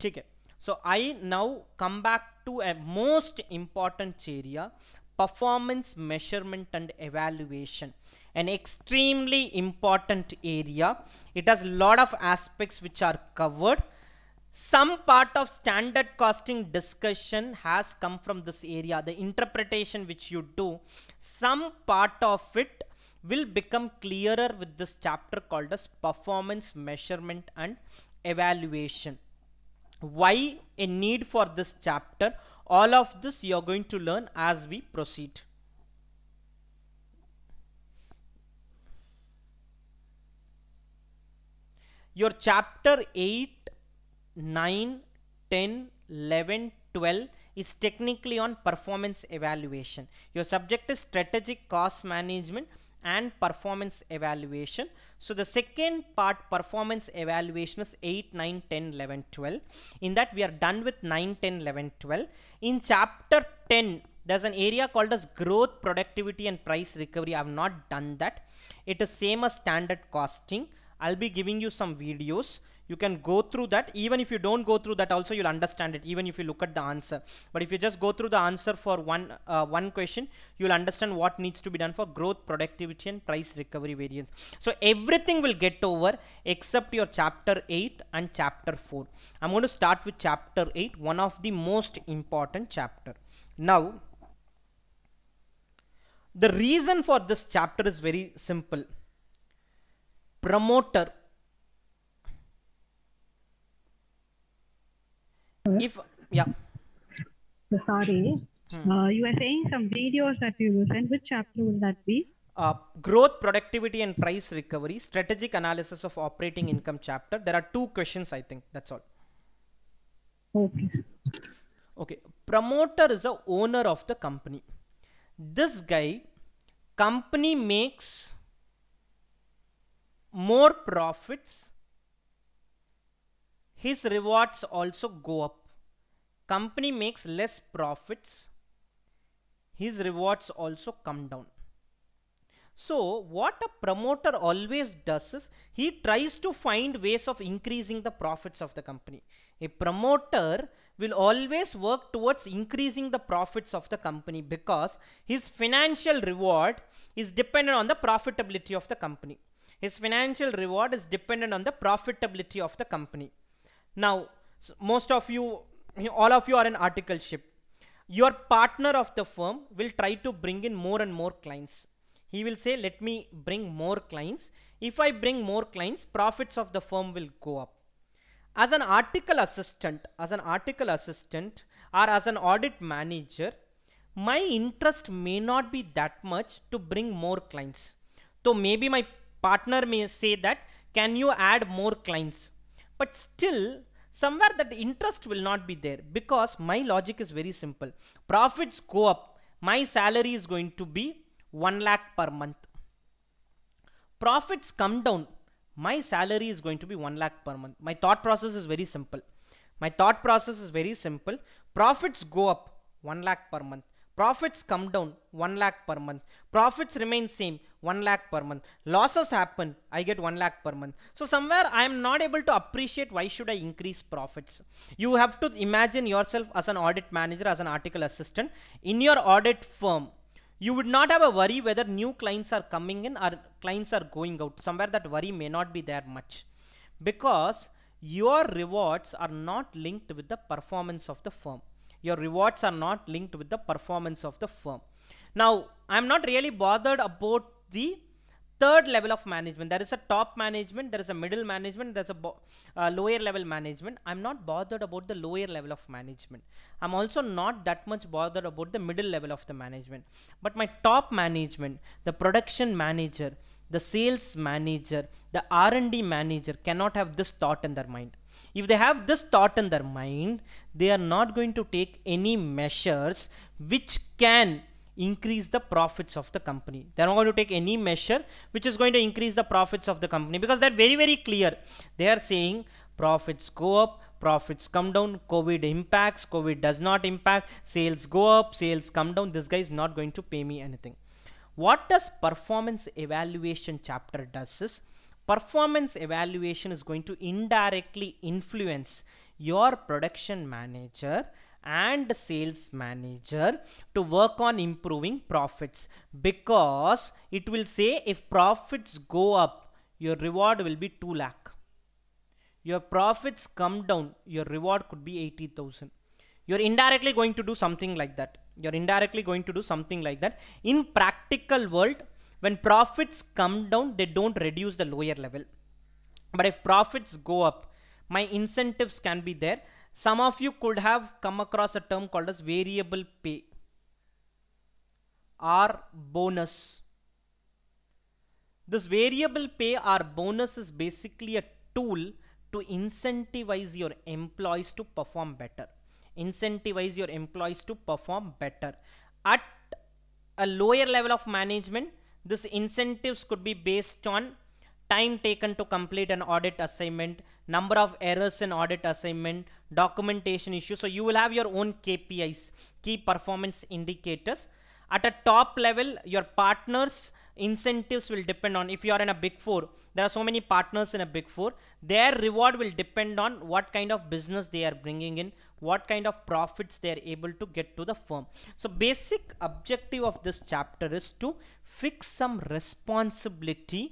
ठीक है so i now come back to a most important area performance measurement and evaluation an extremely important area it has lot of aspects which are covered some part of standard costing discussion has come from this area the interpretation which you do some part of it will become clearer with this chapter called as performance measurement and evaluation why a need for this chapter all of this you are going to learn as we proceed your chapter 8 9 10 11 12 is technically on performance evaluation your subject is strategic cost management and performance evaluation. So the second part performance evaluation is 8, 9, 10, 11, 12. In that we are done with 9, 10, 11, 12. In chapter 10, there's an area called as growth, productivity and price recovery. I have not done that. It is same as standard costing. I'll be giving you some videos you can go through that even if you don't go through that also you'll understand it even if you look at the answer but if you just go through the answer for one uh, one question you'll understand what needs to be done for growth productivity and price recovery variance so everything will get over except your chapter 8 and chapter 4 i'm going to start with chapter 8 one of the most important chapter now the reason for this chapter is very simple promoter if yeah sorry hmm. uh, you were saying some videos that you will send. which chapter will that be uh, growth productivity and price recovery strategic analysis of operating income chapter there are two questions i think that's all okay okay promoter is the owner of the company this guy company makes more profits his rewards also go up company makes less profits his rewards also come down so what a promoter always does is he tries to find ways of increasing the profits of the company. A promoter will always work towards increasing the profits of the company because his financial reward is dependent on the profitability of the company. His financial reward is dependent on the profitability of the company. Now, most of you all of you are an ship. Your partner of the firm will try to bring in more and more clients. He will say, let me bring more clients. If I bring more clients, profits of the firm will go up. As an article assistant, as an article assistant or as an audit manager, my interest may not be that much to bring more clients. So maybe my partner may say that, can you add more clients? But still somewhere that interest will not be there because my logic is very simple. Profits go up. My salary is going to be 1 lakh per month. Profits come down. My salary is going to be 1 lakh per month. My thought process is very simple. My thought process is very simple. Profits go up 1 lakh per month. Profits come down 1 lakh per month. Profits remain same 1 lakh per month. Losses happen, I get 1 lakh per month. So somewhere I am not able to appreciate why should I increase profits. You have to imagine yourself as an audit manager, as an article assistant. In your audit firm, you would not have a worry whether new clients are coming in or clients are going out. Somewhere that worry may not be there much because your rewards are not linked with the performance of the firm your rewards are not linked with the performance of the firm now i'm not really bothered about the third level of management there is a top management there is a middle management there's a uh, lower level management i'm not bothered about the lower level of management i'm also not that much bothered about the middle level of the management but my top management the production manager the sales manager the r&d manager cannot have this thought in their mind if they have this thought in their mind they are not going to take any measures which can increase the profits of the company they're not going to take any measure which is going to increase the profits of the company because they're very very clear they are saying profits go up profits come down covid impacts covid does not impact sales go up sales come down this guy is not going to pay me anything what does performance evaluation chapter does is performance evaluation is going to indirectly influence your production manager and sales manager to work on improving profits because it will say if profits go up your reward will be 2 lakh your profits come down your reward could be 80000 you're indirectly going to do something like that you're indirectly going to do something like that in practical world when profits come down they don't reduce the lower level but if profits go up my incentives can be there some of you could have come across a term called as variable pay or bonus this variable pay or bonus is basically a tool to incentivize your employees to perform better incentivize your employees to perform better at a lower level of management these incentives could be based on time taken to complete an audit assignment, number of errors in audit assignment, documentation issues. So you will have your own KPIs, key performance indicators. At a top level, your partners incentives will depend on if you are in a big four there are so many partners in a big four their reward will depend on what kind of business they are bringing in what kind of profits they are able to get to the firm so basic objective of this chapter is to fix some responsibility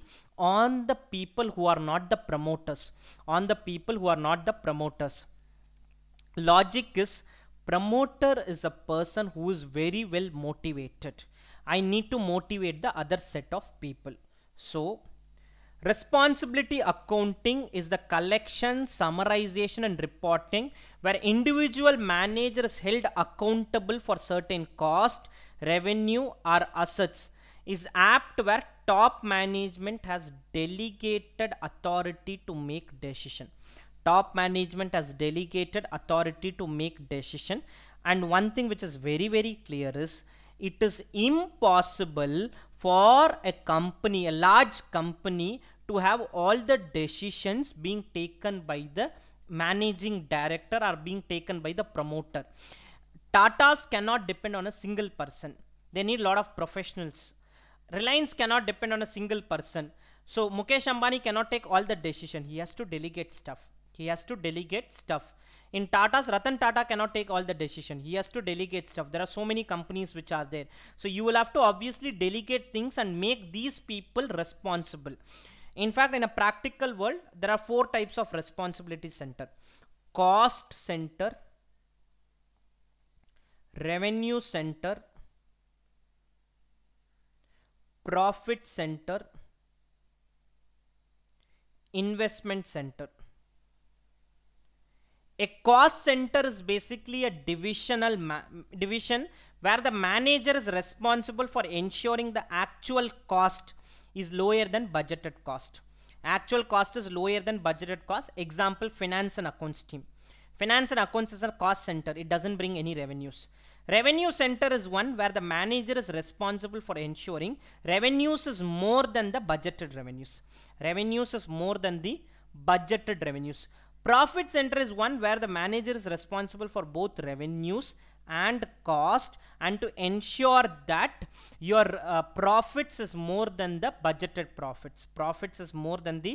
on the people who are not the promoters on the people who are not the promoters logic is promoter is a person who is very well motivated I need to motivate the other set of people. So responsibility accounting is the collection, summarization and reporting where individual manager is held accountable for certain cost, revenue or assets is apt where top management has delegated authority to make decision. Top management has delegated authority to make decision and one thing which is very very clear is it is impossible for a company, a large company to have all the decisions being taken by the managing director or being taken by the promoter. Tatas cannot depend on a single person. They need a lot of professionals. Reliance cannot depend on a single person. So Mukesh Ambani cannot take all the decision. He has to delegate stuff. He has to delegate stuff in Tata's, Ratan Tata cannot take all the decision. He has to delegate stuff. There are so many companies which are there. So you will have to obviously delegate things and make these people responsible. In fact, in a practical world, there are four types of responsibility center. Cost center, revenue center, profit center, investment center. A cost center is basically a divisional division where the manager is responsible for ensuring the actual cost is lower than budgeted cost. Actual cost is lower than budgeted cost. Example, finance and accounts team. Finance and accounts is a cost center. It doesn't bring any revenues. Revenue center is one where the manager is responsible for ensuring revenues is more than the budgeted revenues. Revenues is more than the budgeted revenues. Profit center is one where the manager is responsible for both revenues and cost and to ensure that your uh, profits is more than the budgeted profits profits is more than the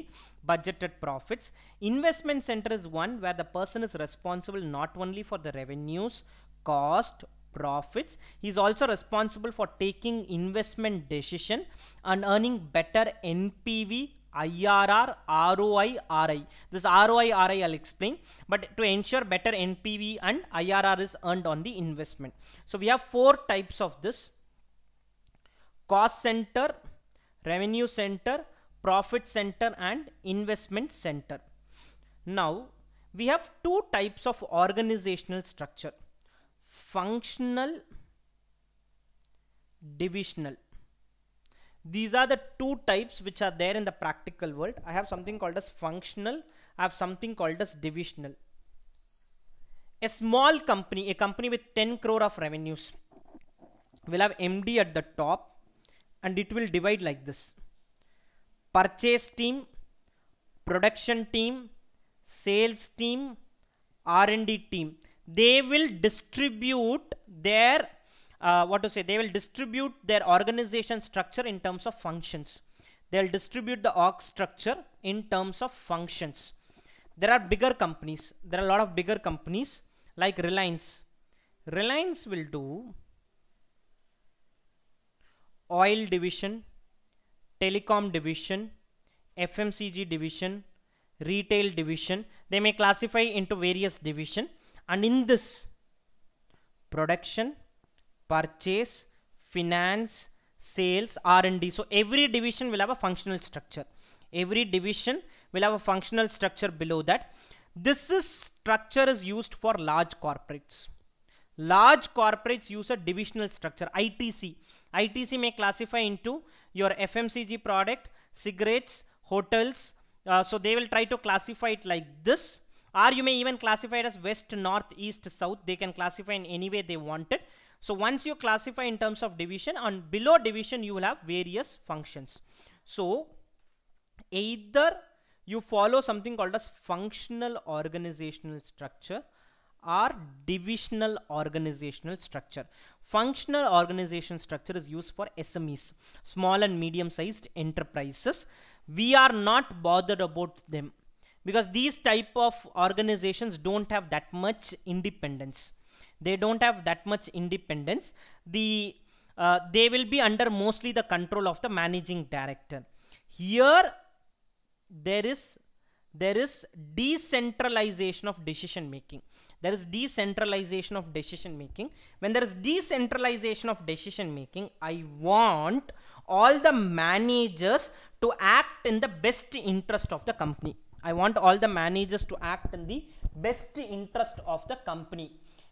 budgeted profits investment center is one where the person is responsible not only for the revenues cost profits he is also responsible for taking investment decision and earning better npv IRR, ROI, RI. This ROI, RI I'll explain, but to ensure better NPV and IRR is earned on the investment. So we have four types of this. Cost center, revenue center, profit center and investment center. Now we have two types of organizational structure. Functional, divisional these are the two types which are there in the practical world i have something called as functional i have something called as divisional a small company a company with 10 crore of revenues will have md at the top and it will divide like this purchase team production team sales team r&d team they will distribute their uh, what to say they will distribute their organization structure in terms of functions they'll distribute the org structure in terms of functions there are bigger companies there are a lot of bigger companies like reliance reliance will do oil division telecom division fmcg division retail division they may classify into various division and in this production purchase, finance, sales, R&D. So every division will have a functional structure. Every division will have a functional structure below that. This is structure is used for large corporates. Large corporates use a divisional structure, ITC. ITC may classify into your FMCG product, cigarettes, hotels. Uh, so they will try to classify it like this or you may even classify it as west north east south they can classify in any way they want it so once you classify in terms of division and below division you will have various functions. So either you follow something called as functional organizational structure or divisional organizational structure. Functional organization structure is used for SMEs, small and medium sized enterprises. We are not bothered about them because these type of organizations don't have that much independence they don't have that much independence the uh, they will be under mostly the control of the managing director here there is there is decentralization of decision making there is decentralization of decision making when there is decentralization of decision making i want all the managers to act in the best interest of the company i want all the managers to act in the best interest of the company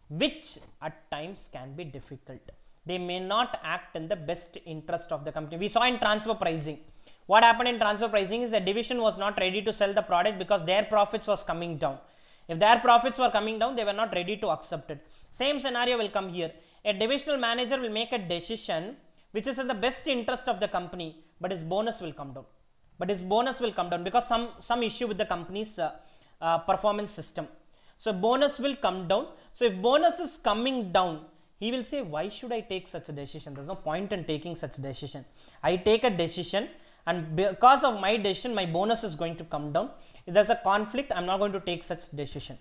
which at times can be difficult. They may not act in the best interest of the company. We saw in transfer pricing. What happened in transfer pricing is the division was not ready to sell the product because their profits was coming down. If their profits were coming down, they were not ready to accept it. Same scenario will come here. A divisional manager will make a decision which is in the best interest of the company, but his bonus will come down. But his bonus will come down because some, some issue with the company's uh, uh, performance system so bonus will come down. So if bonus is coming down, he will say, why should I take such a decision? There's no point in taking such a decision. I take a decision and because of my decision, my bonus is going to come down. If there's a conflict, I'm not going to take such decision.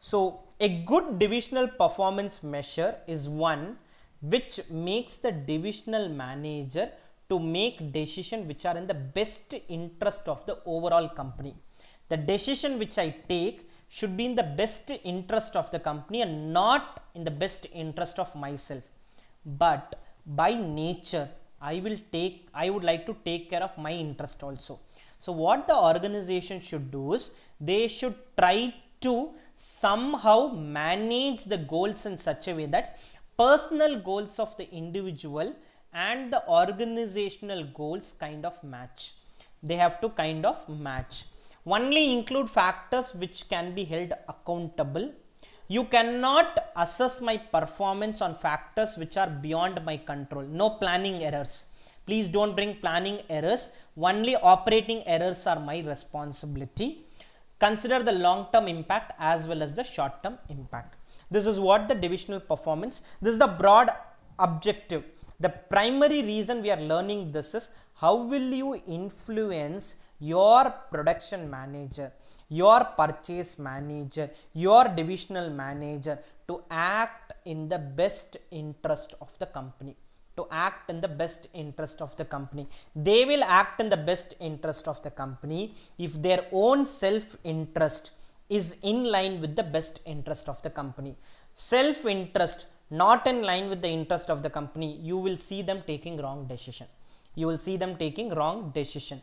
So a good divisional performance measure is one which makes the divisional manager to make decisions which are in the best interest of the overall company the decision which I take should be in the best interest of the company and not in the best interest of myself. But by nature, I will take, I would like to take care of my interest also. So, what the organization should do is they should try to somehow manage the goals in such a way that personal goals of the individual and the organizational goals kind of match. They have to kind of match only include factors which can be held accountable. You cannot assess my performance on factors which are beyond my control. No planning errors. Please don't bring planning errors. Only operating errors are my responsibility. Consider the long-term impact as well as the short-term impact. This is what the divisional performance. This is the broad objective. The primary reason we are learning this is how will you influence your production manager, your purchase manager, your divisional manager to act in the best interest of the company to act in the best interest of the company. They will act in the best interest of the company if their own self interest is in line with the best interest of the company. Self interest not in line with the interest of the company, you will see them taking wrong decision. You will see them taking wrong decision.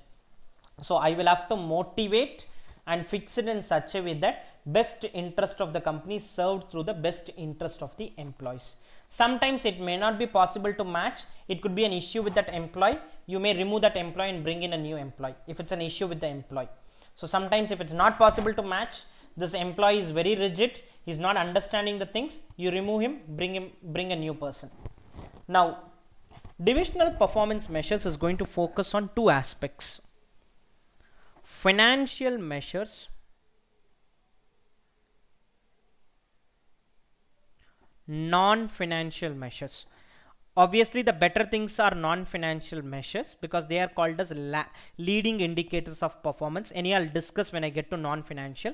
So, I will have to motivate and fix it in such a way that best interest of the company is served through the best interest of the employees. Sometimes it may not be possible to match. It could be an issue with that employee. You may remove that employee and bring in a new employee if it's an issue with the employee. So sometimes if it's not possible to match, this employee is very rigid. He's not understanding the things. You remove him, bring him, bring a new person. Now, divisional performance measures is going to focus on two aspects financial measures non-financial measures obviously the better things are non-financial measures because they are called as leading indicators of performance any i'll discuss when i get to non-financial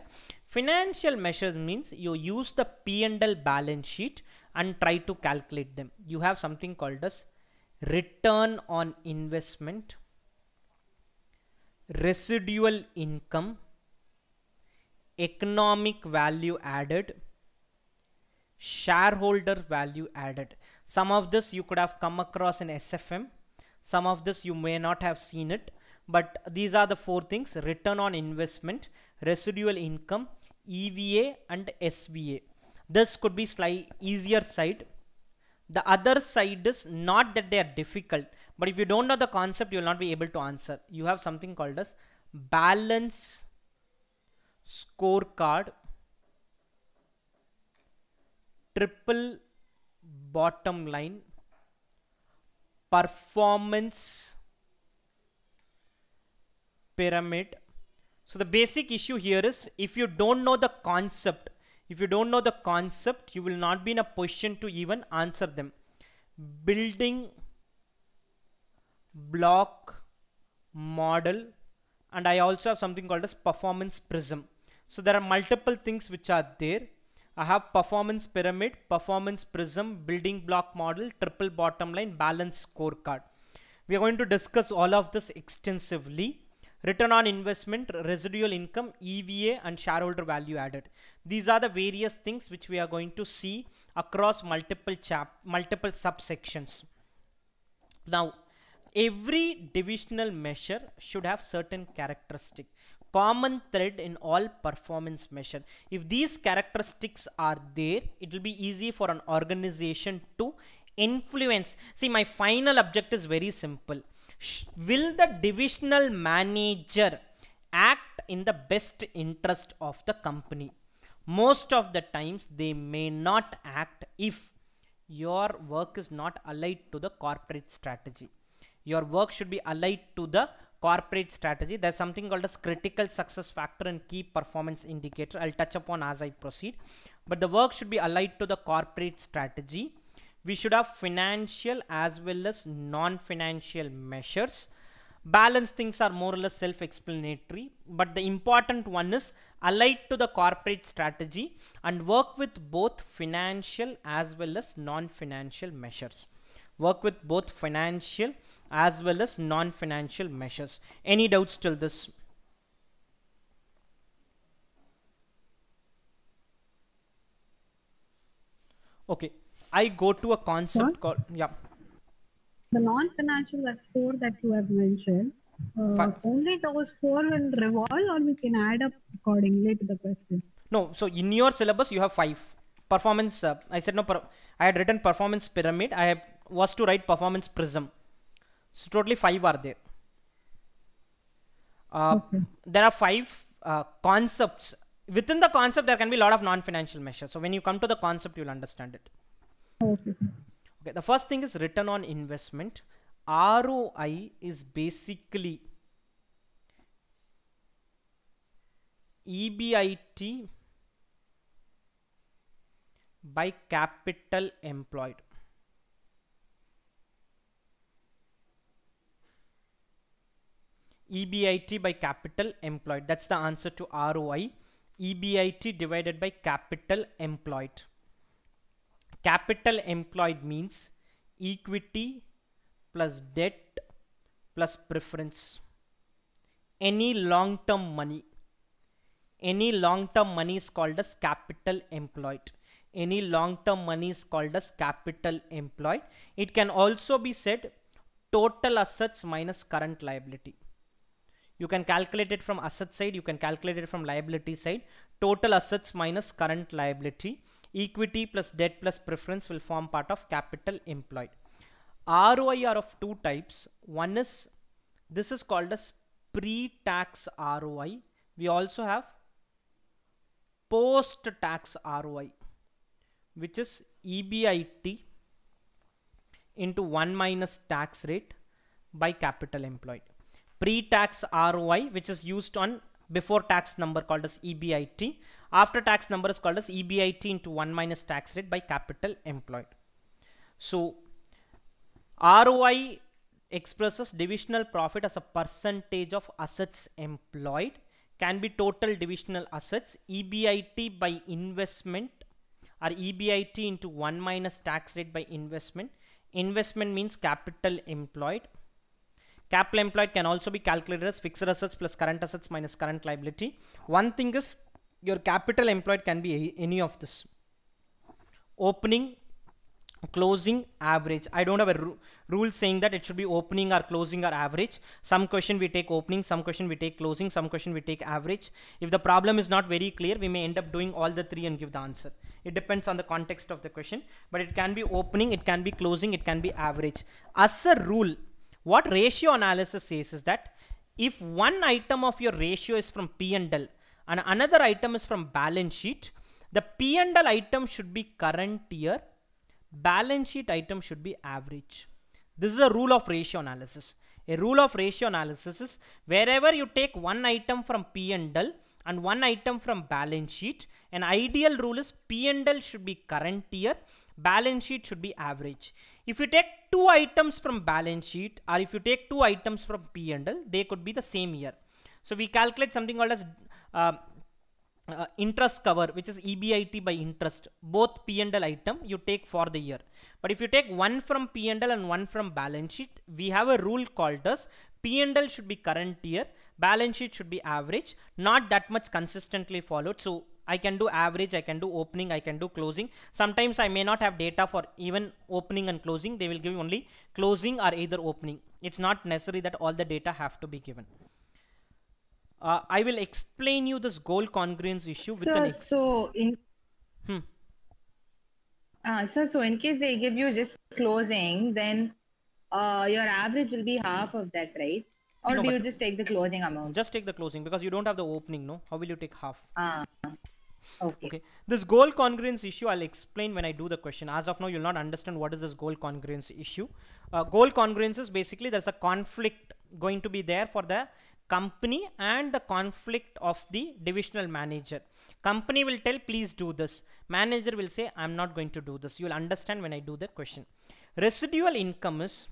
financial measures means you use the p&l balance sheet and try to calculate them you have something called as return on investment residual income, economic value added, shareholder value added. Some of this you could have come across in SFM. Some of this you may not have seen it, but these are the four things return on investment, residual income, EVA and SVA. This could be slightly easier side. The other side is not that they are difficult, but if you don't know the concept, you will not be able to answer. You have something called as balance scorecard triple bottom line performance pyramid. So the basic issue here is if you don't know the concept, if you don't know the concept, you will not be in a position to even answer them. Building block model and I also have something called as performance prism. So there are multiple things which are there. I have performance pyramid, performance prism, building block model, triple bottom line, balance scorecard. We are going to discuss all of this extensively. Return on investment, residual income, EVA and shareholder value added. These are the various things which we are going to see across multiple chap multiple subsections. Now every divisional measure should have certain characteristic common thread in all performance measure if these characteristics are there it will be easy for an organization to influence see my final objective is very simple Sh will the divisional manager act in the best interest of the company most of the times they may not act if your work is not allied to the corporate strategy your work should be allied to the corporate strategy there's something called as critical success factor and key performance indicator i'll touch upon as i proceed but the work should be allied to the corporate strategy we should have financial as well as non-financial measures balance things are more or less self-explanatory but the important one is allied to the corporate strategy and work with both financial as well as non-financial measures work with both financial as well as non-financial measures. Any doubts till this? Okay, I go to a concept what? called, yeah. The non-financial four that you have mentioned, uh, only those four will revolve or we can add up accordingly to the question? No, so in your syllabus you have five. Performance, uh, I said no, I had written performance pyramid. I have was to write performance prism so totally five are there uh, okay. there are five uh, concepts within the concept there can be a lot of non-financial measures so when you come to the concept you'll understand it okay, okay the first thing is return on investment roi is basically ebit by capital employed EBIT by capital employed. That's the answer to ROI. EBIT divided by capital employed. Capital employed means equity plus debt plus preference. Any long-term money. Any long-term money is called as capital employed. Any long-term money is called as capital employed. It can also be said total assets minus current liability you can calculate it from asset side. You can calculate it from liability side. Total assets minus current liability. Equity plus debt plus preference will form part of capital employed. ROI are of two types. One is, this is called as pre-tax ROI. We also have post-tax ROI, which is EBIT into 1 minus tax rate by capital employed pre-tax ROI, which is used on before tax number called as EBIT. After tax number is called as EBIT into 1 minus tax rate by capital employed. So ROI expresses divisional profit as a percentage of assets employed can be total divisional assets EBIT by investment or EBIT into 1 minus tax rate by investment. Investment means capital employed Capital employed can also be calculated as fixed assets plus current assets minus current liability. One thing is your capital employed can be any of this. Opening, closing, average. I don't have a rule saying that it should be opening or closing or average. Some question we take opening, some question we take closing, some question we take average. If the problem is not very clear, we may end up doing all the three and give the answer. It depends on the context of the question, but it can be opening, it can be closing, it can be average. As a rule, what ratio analysis says is that if one item of your ratio is from P&L and another item is from balance sheet, the P&L item should be current year, balance sheet item should be average. This is a rule of ratio analysis. A rule of ratio analysis is wherever you take one item from P&L and one item from balance sheet, an ideal rule is P&L should be current year, balance sheet should be average. If you take two items from balance sheet or if you take two items from P&L, they could be the same year. So we calculate something called as uh, uh, interest cover, which is EBIT by interest, both P&L item you take for the year. But if you take one from P&L and one from balance sheet, we have a rule called as P&L should be current year, balance sheet should be average, not that much consistently followed. So I can do average, I can do opening, I can do closing. Sometimes I may not have data for even opening and closing. They will give you only closing or either opening. It's not necessary that all the data have to be given. Uh, I will explain you this goal congruence issue. Sir, with so in hmm. Uh, sir, so in case they give you just closing, then uh, your average will be half of that, right? Or no, do you just take the closing amount? Just take the closing because you don't have the opening, no? How will you take half? Uh, Okay. okay. This goal congruence issue, I'll explain when I do the question. As of now, you'll not understand what is this goal congruence issue. Uh, goal congruence is basically there's a conflict going to be there for the company and the conflict of the divisional manager. Company will tell, please do this. Manager will say, I'm not going to do this. You'll understand when I do the question. Residual income is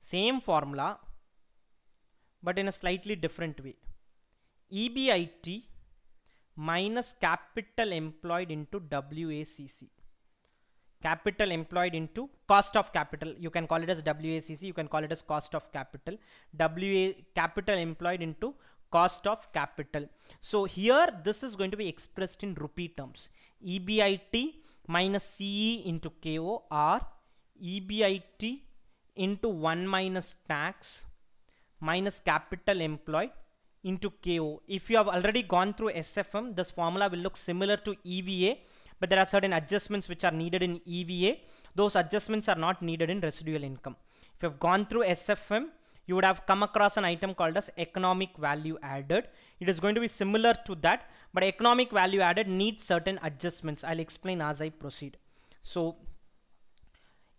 same formula, but in a slightly different way. EBIT minus capital employed into WACC. Capital employed into cost of capital. You can call it as WACC. You can call it as cost of capital. WA capital employed into cost of capital. So here this is going to be expressed in rupee terms. EBIT minus CE into KOR EBIT into 1 minus tax minus capital employed into KO. If you have already gone through SFM, this formula will look similar to EVA, but there are certain adjustments which are needed in EVA. Those adjustments are not needed in residual income. If you have gone through SFM, you would have come across an item called as economic value added. It is going to be similar to that, but economic value added needs certain adjustments. I'll explain as I proceed. So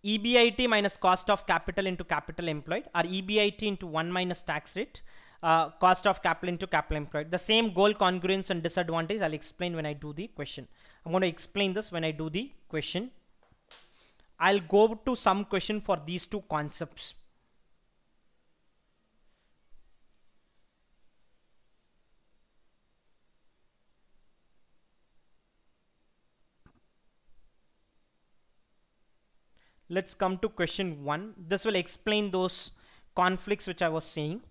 EBIT minus cost of capital into capital employed or EBIT into 1 minus tax rate uh, cost of capital into capital employed. The same goal congruence and disadvantage I'll explain when I do the question. I'm going to explain this when I do the question. I'll go to some question for these two concepts. Let's come to question one. This will explain those conflicts which I was saying.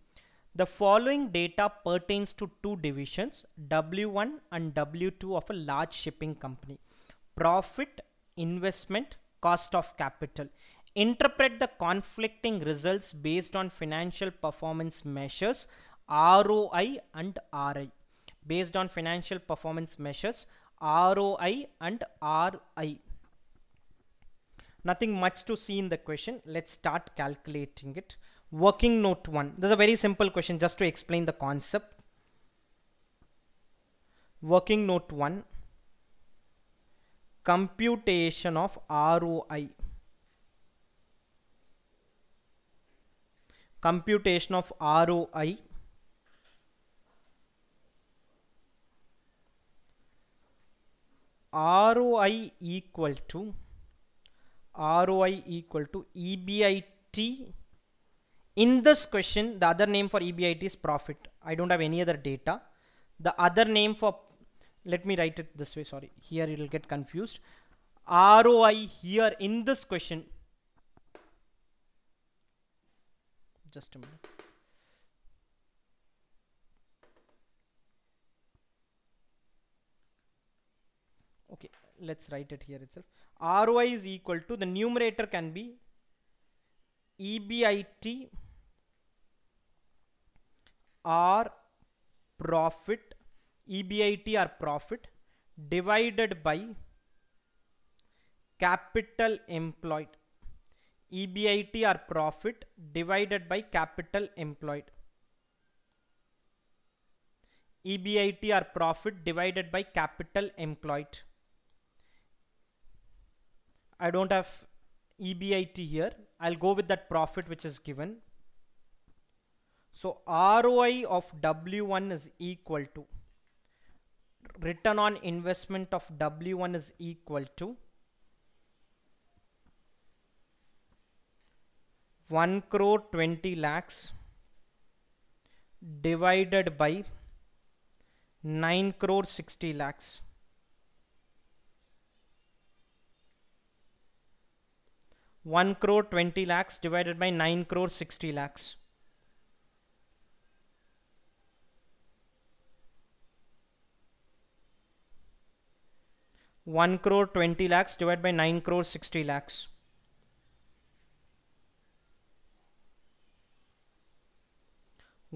The following data pertains to two divisions, W1 and W2 of a large shipping company. Profit, investment, cost of capital. Interpret the conflicting results based on financial performance measures, ROI and RI. Based on financial performance measures, ROI and RI. Nothing much to see in the question. Let's start calculating it working note 1 this is a very simple question just to explain the concept working note 1 computation of ROI computation of ROI ROI equal to ROI equal to EBIT in this question the other name for EBIT is profit I don't have any other data the other name for let me write it this way sorry here it will get confused ROI here in this question just a minute okay let's write it here itself ROI is equal to the numerator can be EBIT are profit EBIT or profit divided by capital employed EBIT or profit divided by capital employed EBIT or profit divided by capital employed I don't have EBIT here I'll go with that profit which is given so ROI of W1 is equal to return on investment of W1 is equal to 1 crore 20 lakhs divided by 9 crore 60 lakhs. One crore twenty lakhs divided by nine crore sixty lakhs. 1 crore 20 lakhs divided by 9 crore 60 lakhs.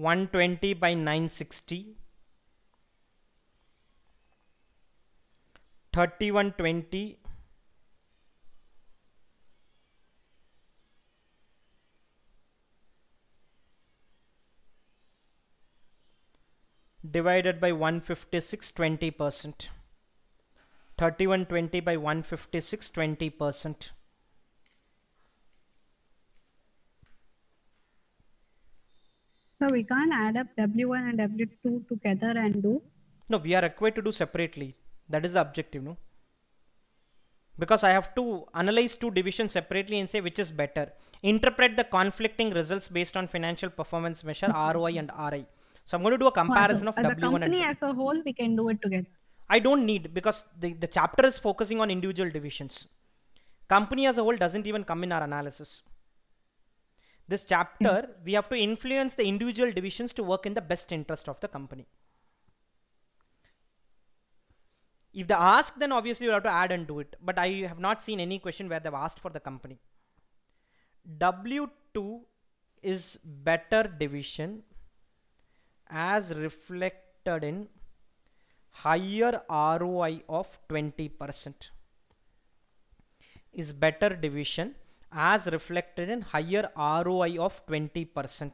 One twenty by nine sixty. Thirty one twenty divided by 156 20 percent 3120 by 156, 20%. So we can't add up W1 and W2 together and do? No, we are required to do separately. That is the objective, no? Because I have to analyze two divisions separately and say which is better. Interpret the conflicting results based on financial performance measure ROI and RI. So I'm going to do a comparison of W1 and As a company as a whole, we can do it together. I don't need because the, the chapter is focusing on individual divisions. Company as a whole doesn't even come in our analysis. This chapter, mm -hmm. we have to influence the individual divisions to work in the best interest of the company. If they ask, then obviously you have to add and do it. But I have not seen any question where they've asked for the company. W2 is better division as reflected in higher ROI of 20% is better division as reflected in higher ROI of 20%.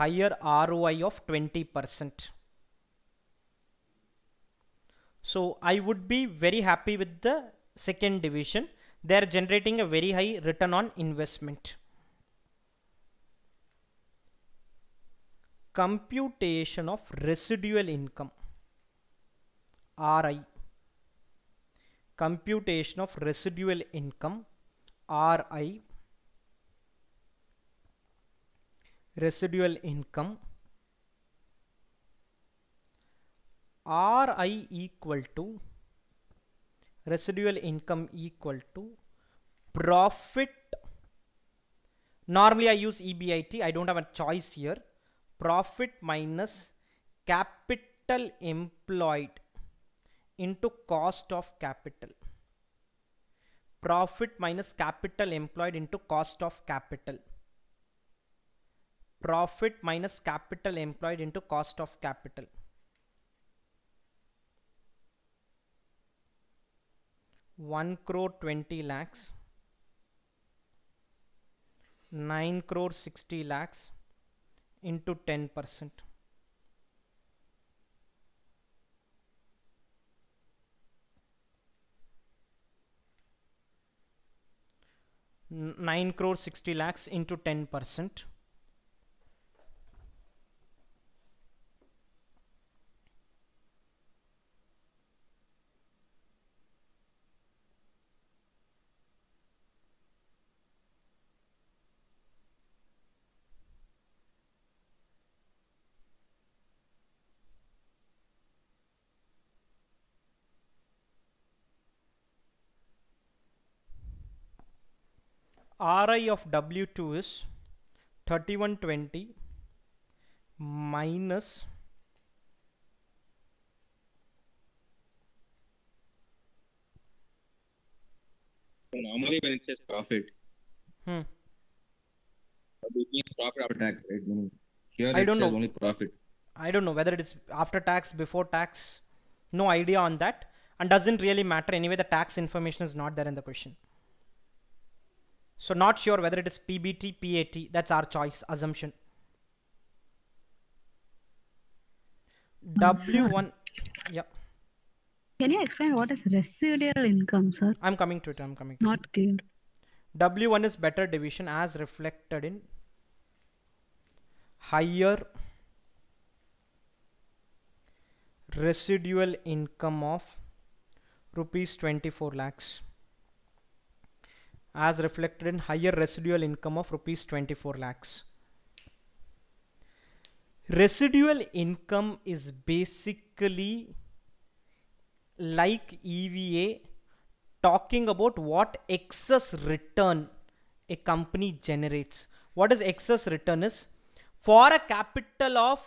Higher ROI of 20%. So I would be very happy with the second division. They are generating a very high return on investment. computation of residual income RI computation of residual income RI residual income RI equal to residual income equal to profit normally I use EBIT I don't have a choice here profit minus capital employed into cost of capital profit minus capital employed into cost of capital profit minus capital employed into cost of capital one crore twenty lakhs nine crore sixty lakhs into 10 percent 9 crore 60 lakhs into 10 percent Ri of W2 is 3120 minus normally when it says profit hmm profit after tax right here i don't know only profit i don't know whether it is after tax before tax no idea on that and doesn't really matter anyway the tax information is not there in the question so not sure whether it is PBT, PAT. That's our choice assumption. W1. Yep. Can you explain what is residual income, sir? I'm coming to it. I'm coming. To Not clear. W1 is better division as reflected in higher residual income of rupees 24 lakhs as reflected in higher residual income of rupees 24 lakhs. Residual income is basically like EVA talking about what excess return a company generates. What is excess return is for a capital of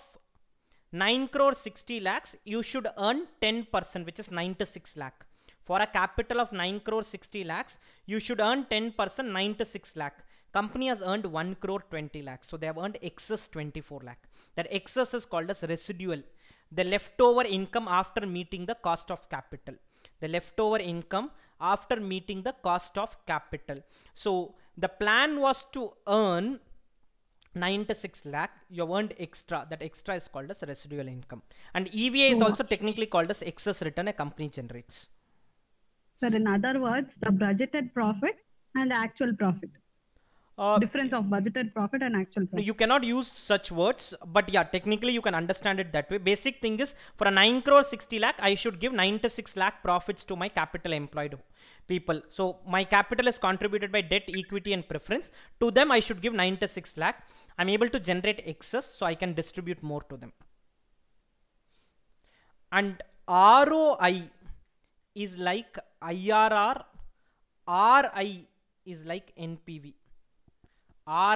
9 crore 60 lakhs, you should earn 10% which is 96 lakh for a capital of 9 crore 60 lakhs, you should earn 10% 9 to 6 lakh. Company has earned 1 crore 20 lakhs. So they have earned excess 24 lakh. That excess is called as residual. The leftover income after meeting the cost of capital. The leftover income after meeting the cost of capital. So the plan was to earn 9 to 6 lakh you earned extra that extra is called as residual income and eva is also technically called as excess return a company generates so in other words, the budgeted profit and the actual profit. Uh, difference of budgeted profit and actual profit. You cannot use such words, but yeah, technically you can understand it that way. Basic thing is for a 9 crore 60 lakh, I should give 96 lakh profits to my capital employed people. So my capital is contributed by debt, equity and preference. To them, I should give 96 lakh. I'm able to generate excess so I can distribute more to them. And ROI is like IRR RI is like NPV.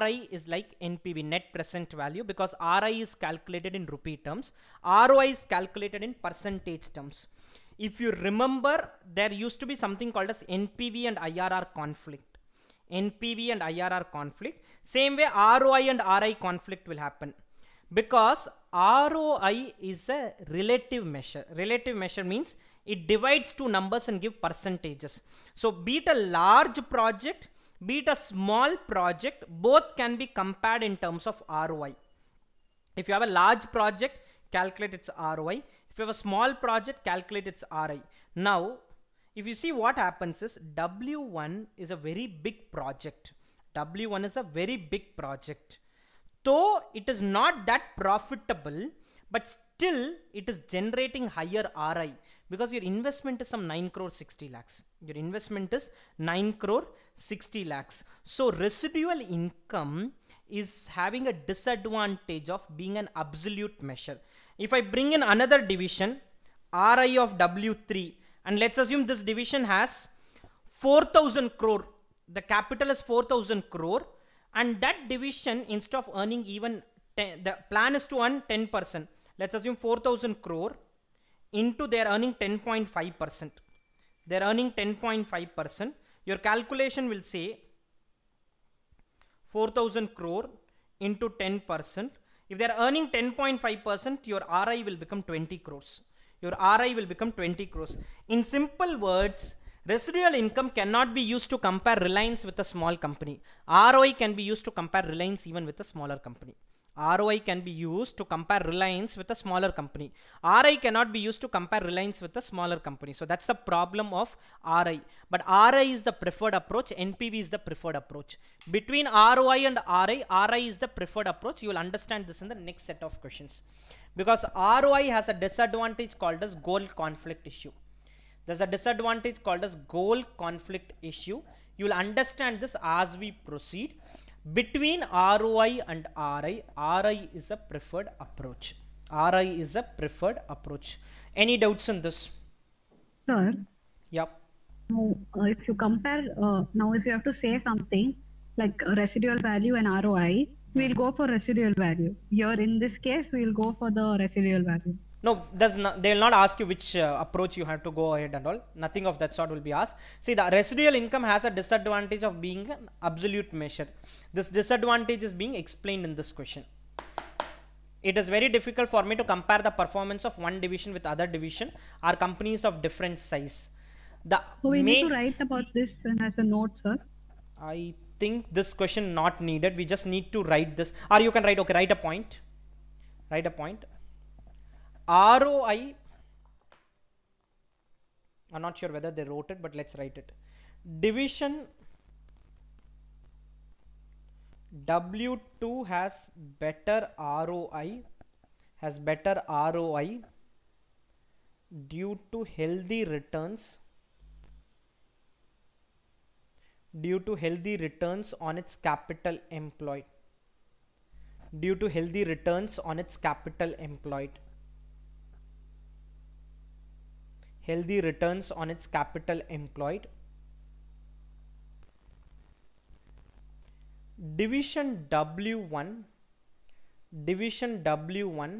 RI is like NPV net present value because RI is calculated in rupee terms. ROI is calculated in percentage terms. If you remember, there used to be something called as NPV and IRR conflict. NPV and IRR conflict. Same way ROI and RI conflict will happen because ROI is a relative measure. Relative measure means it divides two numbers and give percentages. So be it a large project, be it a small project, both can be compared in terms of ROI. If you have a large project, calculate its ROI. If you have a small project, calculate its ROI. Now, if you see what happens is W1 is a very big project. W1 is a very big project. Though it is not that profitable, but till it is generating higher RI because your investment is some 9 crore 60 lakhs. Your investment is 9 crore 60 lakhs. So residual income is having a disadvantage of being an absolute measure. If I bring in another division, RI of W3 and let's assume this division has 4000 crore. The capital is 4000 crore and that division instead of earning even 10, the plan is to earn 10 percent let's assume 4000 crore into their earning 10.5%. They are earning 10.5%. Your calculation will say 4000 crore into 10%. If they are earning 10.5%, your RI will become 20 crores. Your RI will become 20 crores. In simple words, residual income cannot be used to compare Reliance with a small company. ROI can be used to compare Reliance even with a smaller company. ROI can be used to compare Reliance with a smaller company. RI cannot be used to compare Reliance with a smaller company. So that's the problem of RI. But RI is the preferred approach. NPV is the preferred approach. Between ROI and RI, RI is the preferred approach. You will understand this in the next set of questions. Because ROI has a disadvantage called as goal conflict issue. There's a disadvantage called as goal conflict issue. You will understand this as we proceed. Between ROI and RI, RI is a preferred approach. RI is a preferred approach. Any doubts on this? Sir. Yep. No, uh, if you compare uh, now, if you have to say something like residual value and ROI, we'll go for residual value. Here in this case, we'll go for the residual value no they will not ask you which uh, approach you have to go ahead and all nothing of that sort will be asked see the residual income has a disadvantage of being an absolute measure this disadvantage is being explained in this question it is very difficult for me to compare the performance of one division with other division or companies of different size the so we need to write about this as a note sir i think this question not needed we just need to write this or you can write okay write a point write a point ROI, I'm not sure whether they wrote it, but let's write it. Division W2 has better ROI, has better ROI due to healthy returns due to healthy returns on its capital employed due to healthy returns on its capital employed healthy returns on its capital employed. Division W1 Division W1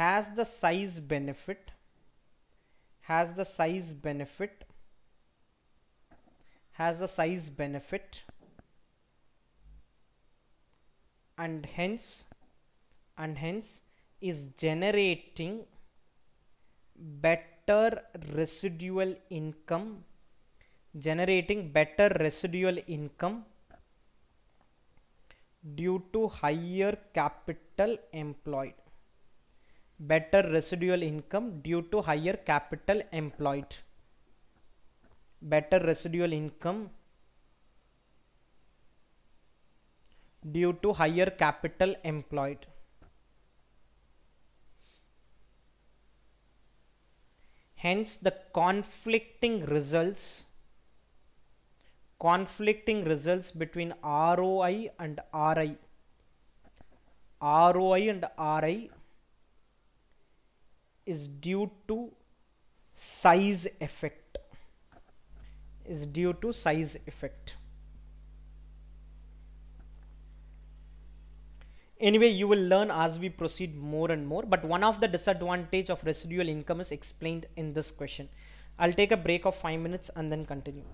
has the size benefit has the size benefit has the size benefit and hence and hence is generating better residual income generating better residual income due to higher capital employed better residual income due to higher capital employed better residual income due to higher capital employed hence the conflicting results conflicting results between ROI and RI ROI and RI is due to size effect is due to size effect Anyway, you will learn as we proceed more and more, but one of the disadvantage of residual income is explained in this question. I'll take a break of 5 minutes and then continue.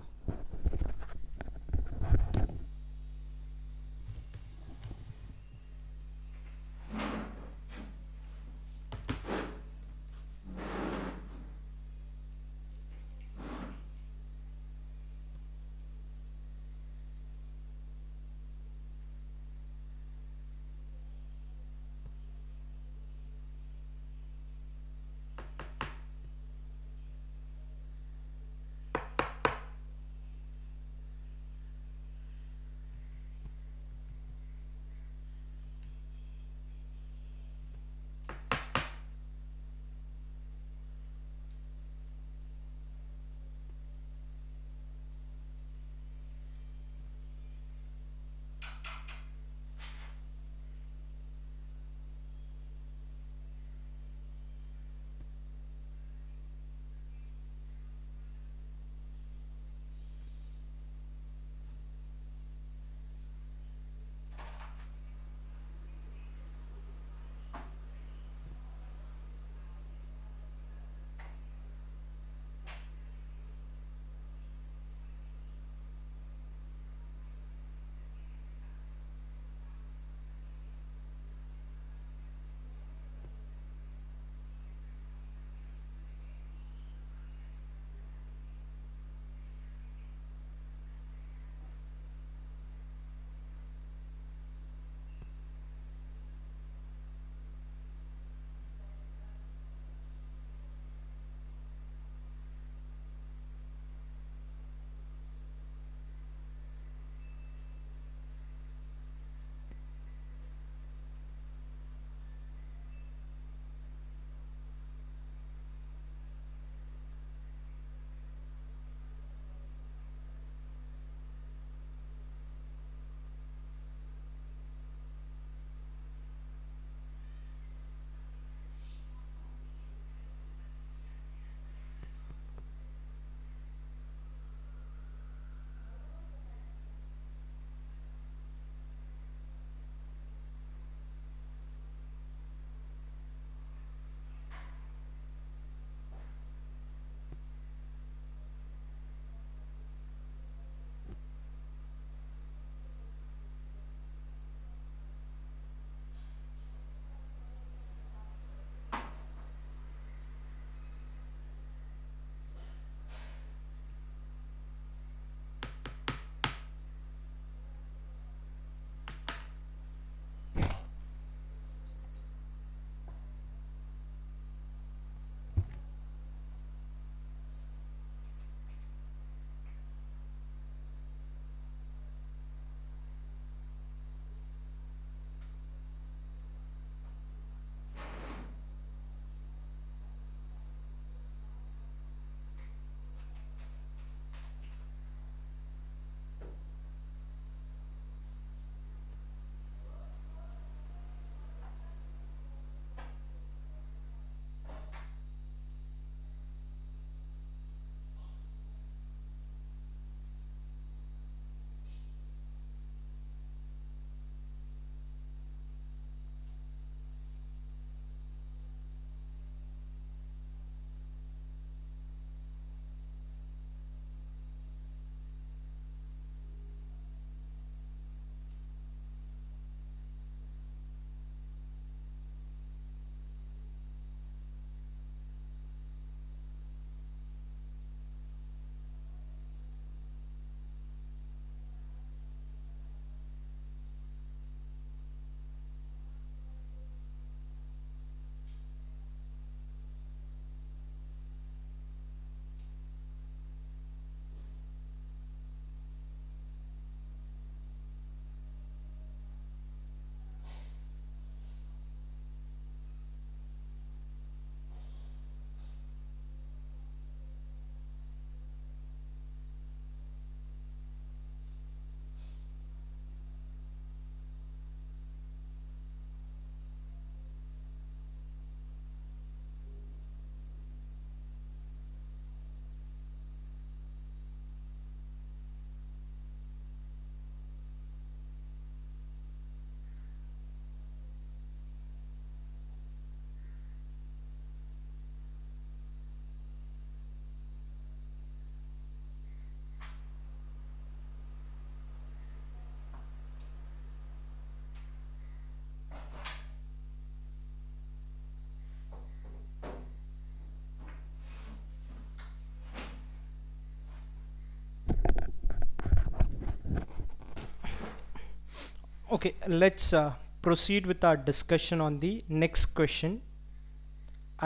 okay let's uh, proceed with our discussion on the next question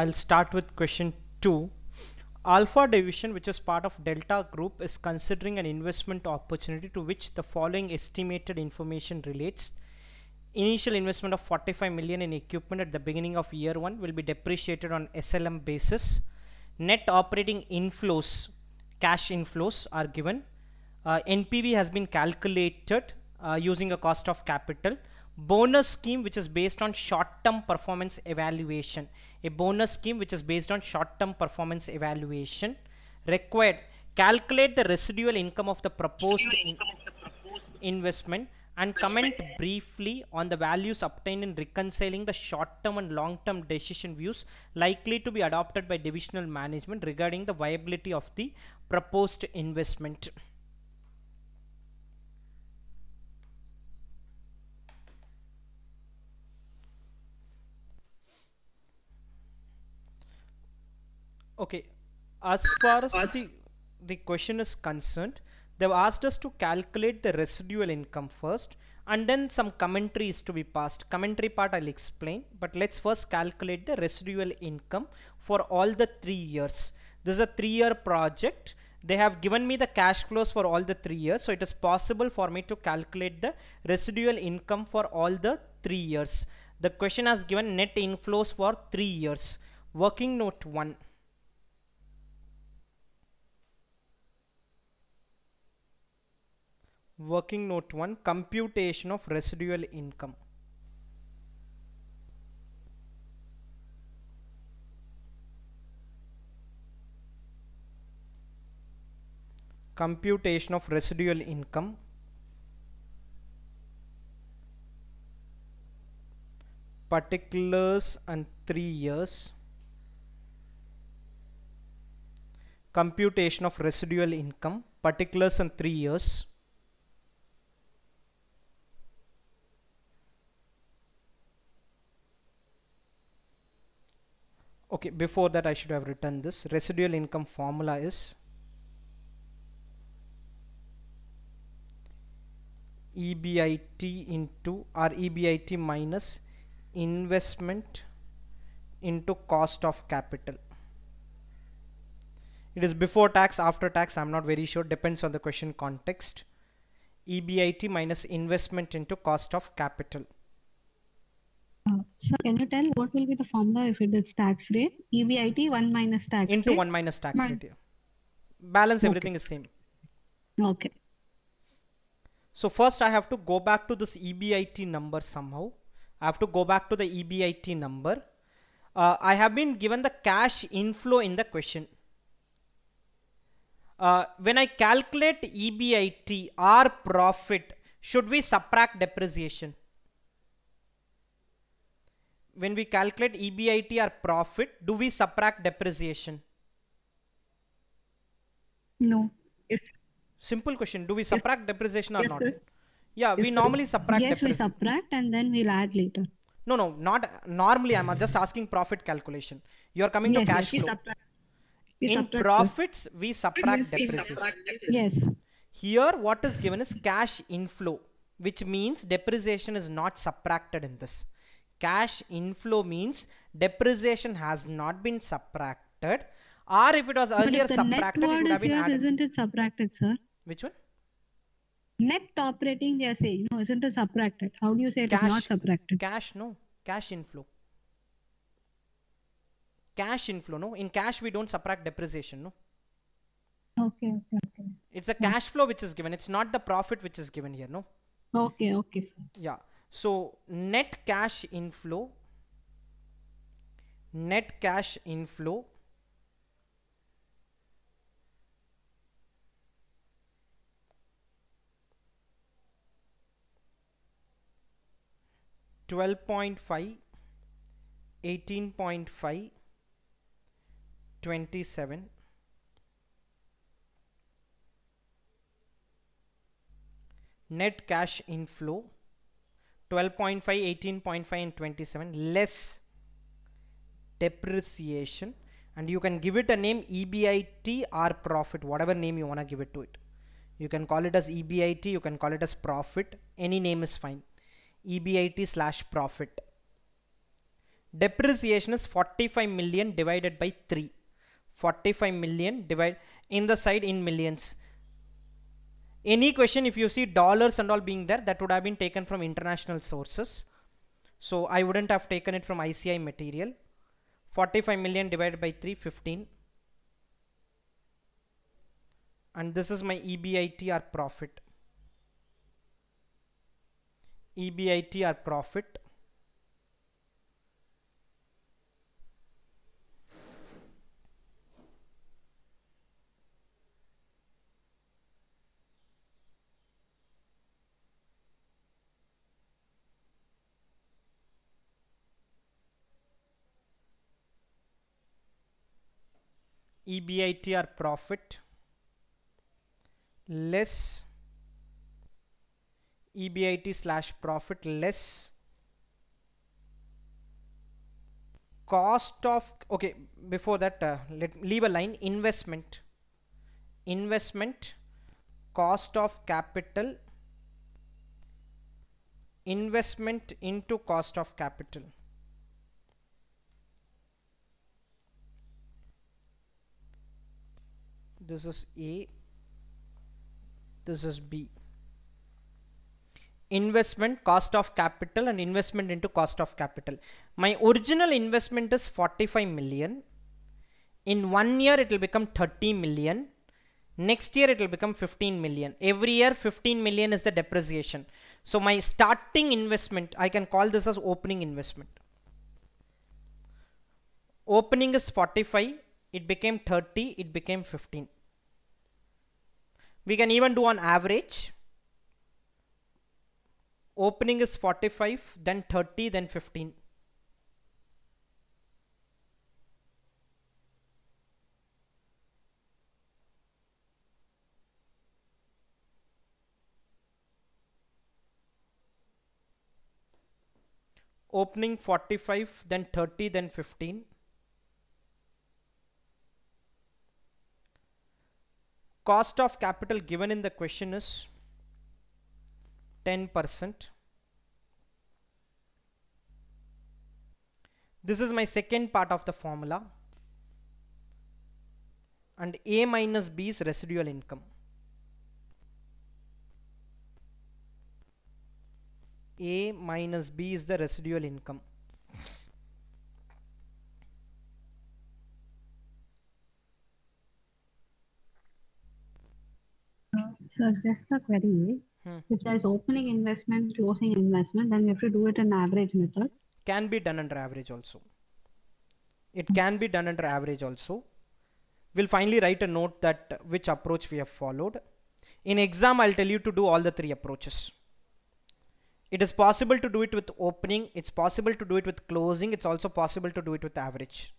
I'll start with question 2 alpha division which is part of delta group is considering an investment opportunity to which the following estimated information relates initial investment of 45 million in equipment at the beginning of year 1 will be depreciated on SLM basis net operating inflows cash inflows are given uh, NPV has been calculated uh, using a cost of capital bonus scheme which is based on short-term performance evaluation a bonus scheme which is based on short-term performance evaluation required calculate the residual income of the proposed, in of the proposed investment and comment briefly on the values obtained in reconciling the short-term and long-term decision views likely to be adopted by divisional management regarding the viability of the proposed investment. Okay, as far as, as the, the question is concerned, they've asked us to calculate the residual income first and then some commentary is to be passed. Commentary part I'll explain, but let's first calculate the residual income for all the three years. This is a three-year project. They have given me the cash flows for all the three years, so it is possible for me to calculate the residual income for all the three years. The question has given net inflows for three years. Working note 1. working note 1 computation of residual income computation of residual income particulars and 3 years computation of residual income particulars and 3 years okay before that I should have written this residual income formula is EBIT into or EBIT minus investment into cost of capital it is before tax after tax I'm not very sure depends on the question context EBIT minus investment into cost of capital so can you tell what will be the formula if it is tax rate? EBIT 1 minus tax Into rate. 1 minus tax rate. Yeah. Balance okay. everything is same. Okay. So first I have to go back to this EBIT number somehow. I have to go back to the EBIT number. Uh, I have been given the cash inflow in the question. Uh, when I calculate EBIT, our profit, should we subtract depreciation? when we calculate EBIT or profit, do we subtract depreciation? No. Yes. Simple question. Do we subtract yes. depreciation or yes, not? Sir. Yeah, yes, we normally subtract. Yes, we subtract and then we'll add later. No, no, not normally. I'm just asking profit calculation. You are coming to cash flow. We In subtract, profits, sir. we subtract depreciation. Yes. Here, what is given is cash inflow, which means depreciation is not subtracted in this cash inflow means depreciation has not been subtracted or if it was earlier subtracted it would have been added. isn't it subtracted sir which one net operating they are saying no isn't it subtracted how do you say it cash, is not subtracted cash no cash inflow cash inflow no in cash we don't subtract depreciation no okay okay okay it's a cash flow which is given it's not the profit which is given here no okay okay sir yeah so net cash inflow, net cash inflow Twelve point five, eighteen point five, twenty seven. net cash inflow 12.5 18.5 and 27 less depreciation and you can give it a name EBIT or profit whatever name you want to give it to it you can call it as EBIT you can call it as profit any name is fine EBIT slash profit depreciation is 45 million divided by 3 45 million divide in the side in millions any question if you see dollars and all being there that would have been taken from international sources so I wouldn't have taken it from ICI material 45 million divided by 315 and this is my EBITR profit EBITR profit EBIT or profit less EBIT slash profit less cost of okay before that uh, let leave a line investment investment cost of capital investment into cost of capital this is A this is B investment cost of capital and investment into cost of capital my original investment is 45 million in one year it will become 30 million next year it will become 15 million every year 15 million is the depreciation so my starting investment i can call this as opening investment opening is 45 it became 30 it became 15 we can even do on average. Opening is 45, then 30, then 15. opening 45 then 30 then 15 cost of capital given in the question is 10%. This is my second part of the formula. And A minus B is residual income. A minus B is the residual income. Sir, just a query. Hmm. If there is opening investment, closing investment, then we have to do it in average method. Can be done under average also. It can be done under average also. We'll finally write a note that which approach we have followed. In exam, I'll tell you to do all the three approaches. It is possible to do it with opening. It's possible to do it with closing. It's also possible to do it with average.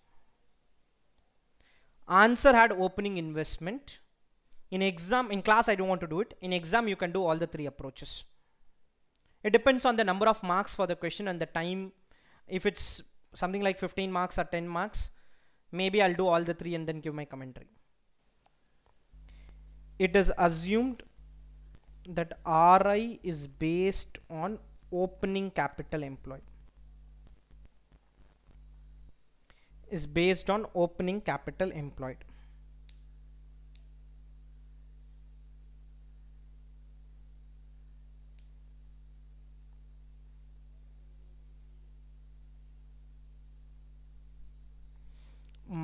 Answer had opening investment in exam in class i don't want to do it in exam you can do all the three approaches it depends on the number of marks for the question and the time if it's something like 15 marks or 10 marks maybe i'll do all the three and then give my commentary it is assumed that ri is based on opening capital employed is based on opening capital employed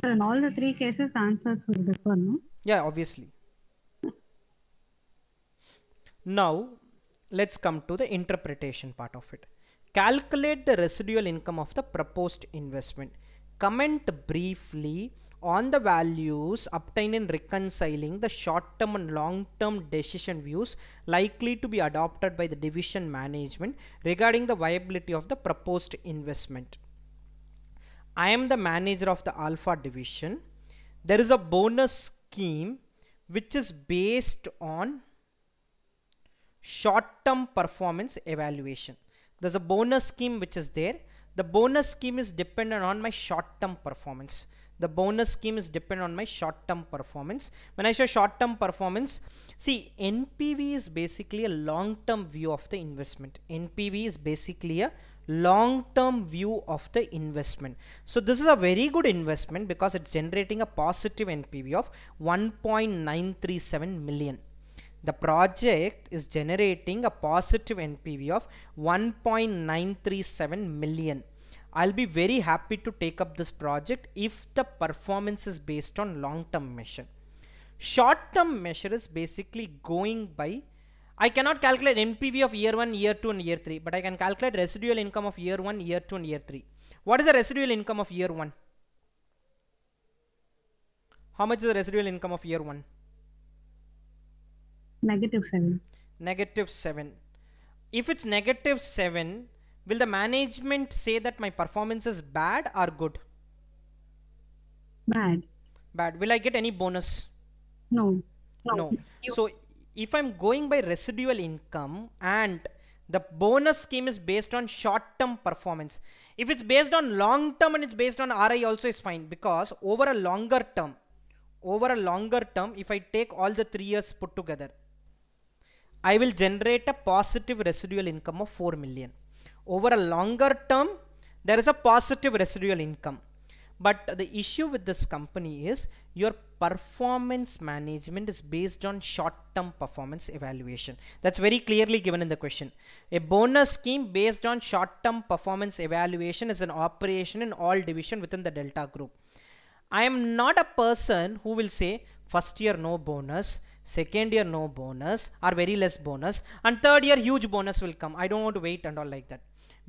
But in all the three cases, the answers will differ, no? Yeah, obviously. now, let's come to the interpretation part of it. Calculate the residual income of the proposed investment. Comment briefly on the values obtained in reconciling the short-term and long-term decision views likely to be adopted by the division management regarding the viability of the proposed investment. I am the manager of the alpha division. There is a bonus scheme which is based on short-term performance evaluation. There's a bonus scheme which is there. The bonus scheme is dependent on my short-term performance. The bonus scheme is dependent on my short-term performance. When I show short-term performance, see NPV is basically a long-term view of the investment. NPV is basically a long term view of the investment. So this is a very good investment because it's generating a positive NPV of 1.937 million. The project is generating a positive NPV of 1.937 million. I'll be very happy to take up this project if the performance is based on long term measure. Short term measure is basically going by I cannot calculate NPV of year 1, year 2 and year 3 but I can calculate residual income of year 1, year 2 and year 3. What is the residual income of year 1? How much is the residual income of year 1? Negative 7. Negative 7. If it's negative 7, will the management say that my performance is bad or good? Bad. Bad. Will I get any bonus? No. No. no. So if I'm going by residual income and the bonus scheme is based on short-term performance. If it's based on long-term and it's based on RI also is fine because over a longer term, over a longer term, if I take all the three years put together, I will generate a positive residual income of 4 million. Over a longer term, there is a positive residual income but the issue with this company is your performance management is based on short-term performance evaluation that's very clearly given in the question a bonus scheme based on short-term performance evaluation is an operation in all division within the delta group i am not a person who will say first year no bonus second year no bonus or very less bonus and third year huge bonus will come i don't want to wait and all like that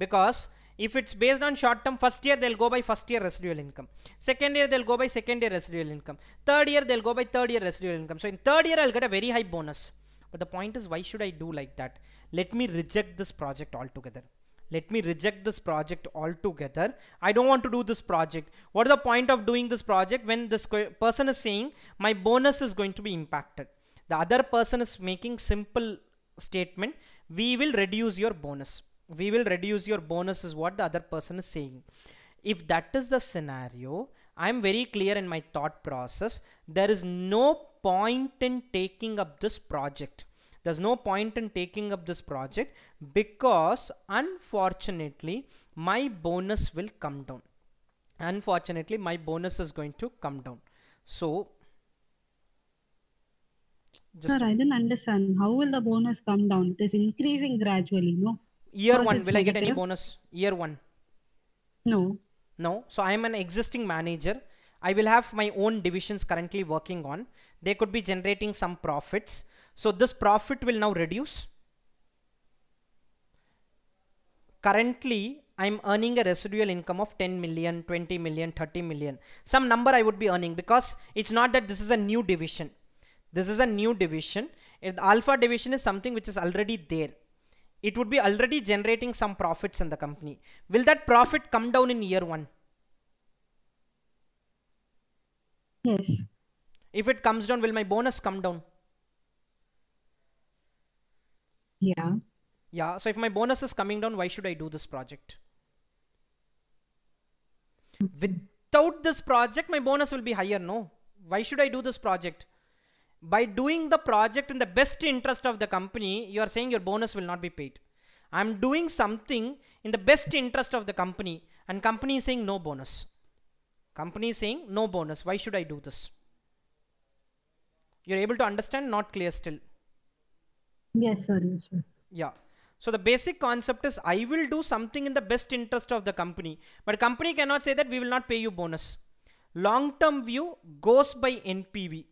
because if it's based on short term, first year they'll go by first year residual income. Second year they'll go by second year residual income. Third year they'll go by third year residual income. So in third year I'll get a very high bonus. But the point is why should I do like that? Let me reject this project altogether. Let me reject this project altogether. I don't want to do this project. What is the point of doing this project when this person is saying my bonus is going to be impacted? The other person is making simple statement. We will reduce your bonus we will reduce your bonus is what the other person is saying if that is the scenario i'm very clear in my thought process there is no point in taking up this project there's no point in taking up this project because unfortunately my bonus will come down unfortunately my bonus is going to come down so just sir i didn't understand how will the bonus come down it is increasing gradually no Year 1, will I get any bonus? Year 1? No. No. So I am an existing manager. I will have my own divisions currently working on. They could be generating some profits. So this profit will now reduce. Currently, I'm earning a residual income of 10 million, 20 million, 30 million. Some number I would be earning because it's not that this is a new division. This is a new division. If the alpha division is something which is already there it would be already generating some profits in the company. Will that profit come down in year one? Yes. If it comes down, will my bonus come down? Yeah. Yeah. So if my bonus is coming down, why should I do this project? Without this project, my bonus will be higher. No. Why should I do this project? by doing the project in the best interest of the company, you are saying your bonus will not be paid. I'm doing something in the best interest of the company and company is saying no bonus. Company is saying no bonus. Why should I do this? You're able to understand? Not clear still. Yes, sir. Yes, sir. Yeah. So the basic concept is I will do something in the best interest of the company. But company cannot say that we will not pay you bonus. Long-term view goes by NPV.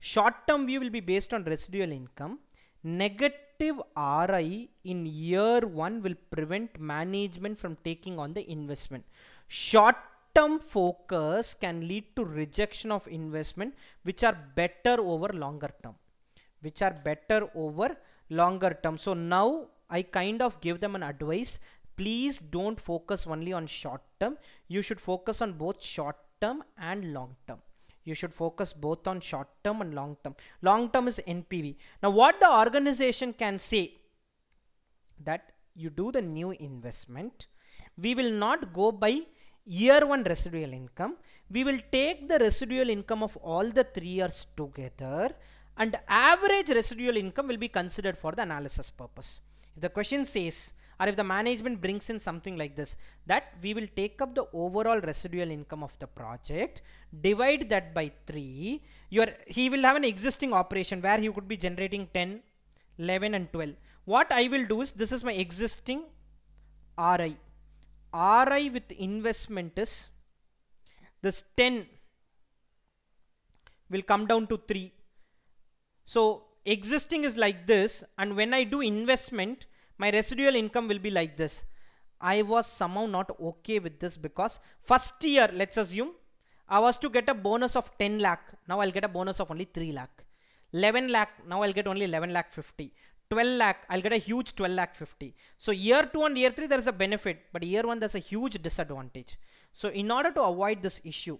Short-term view will be based on residual income. Negative RI in year one will prevent management from taking on the investment. Short-term focus can lead to rejection of investment which are better over longer term. Which are better over longer term. So now I kind of give them an advice. Please don't focus only on short term. You should focus on both short term and long term you should focus both on short term and long term long term is npv now what the organization can say that you do the new investment we will not go by year one residual income we will take the residual income of all the three years together and average residual income will be considered for the analysis purpose if the question says or if the management brings in something like this that we will take up the overall residual income of the project divide that by 3 your he will have an existing operation where he could be generating 10 11 and 12 what I will do is this is my existing RI RI with investment is this 10 will come down to 3 so existing is like this and when I do investment my residual income will be like this I was somehow not okay with this because first year let's assume I was to get a bonus of 10 lakh now I'll get a bonus of only 3 lakh 11 lakh now I'll get only 11 lakh 50 12 lakh I'll get a huge 12 lakh 50 so year 2 and year 3 there is a benefit but year 1 there's a huge disadvantage so in order to avoid this issue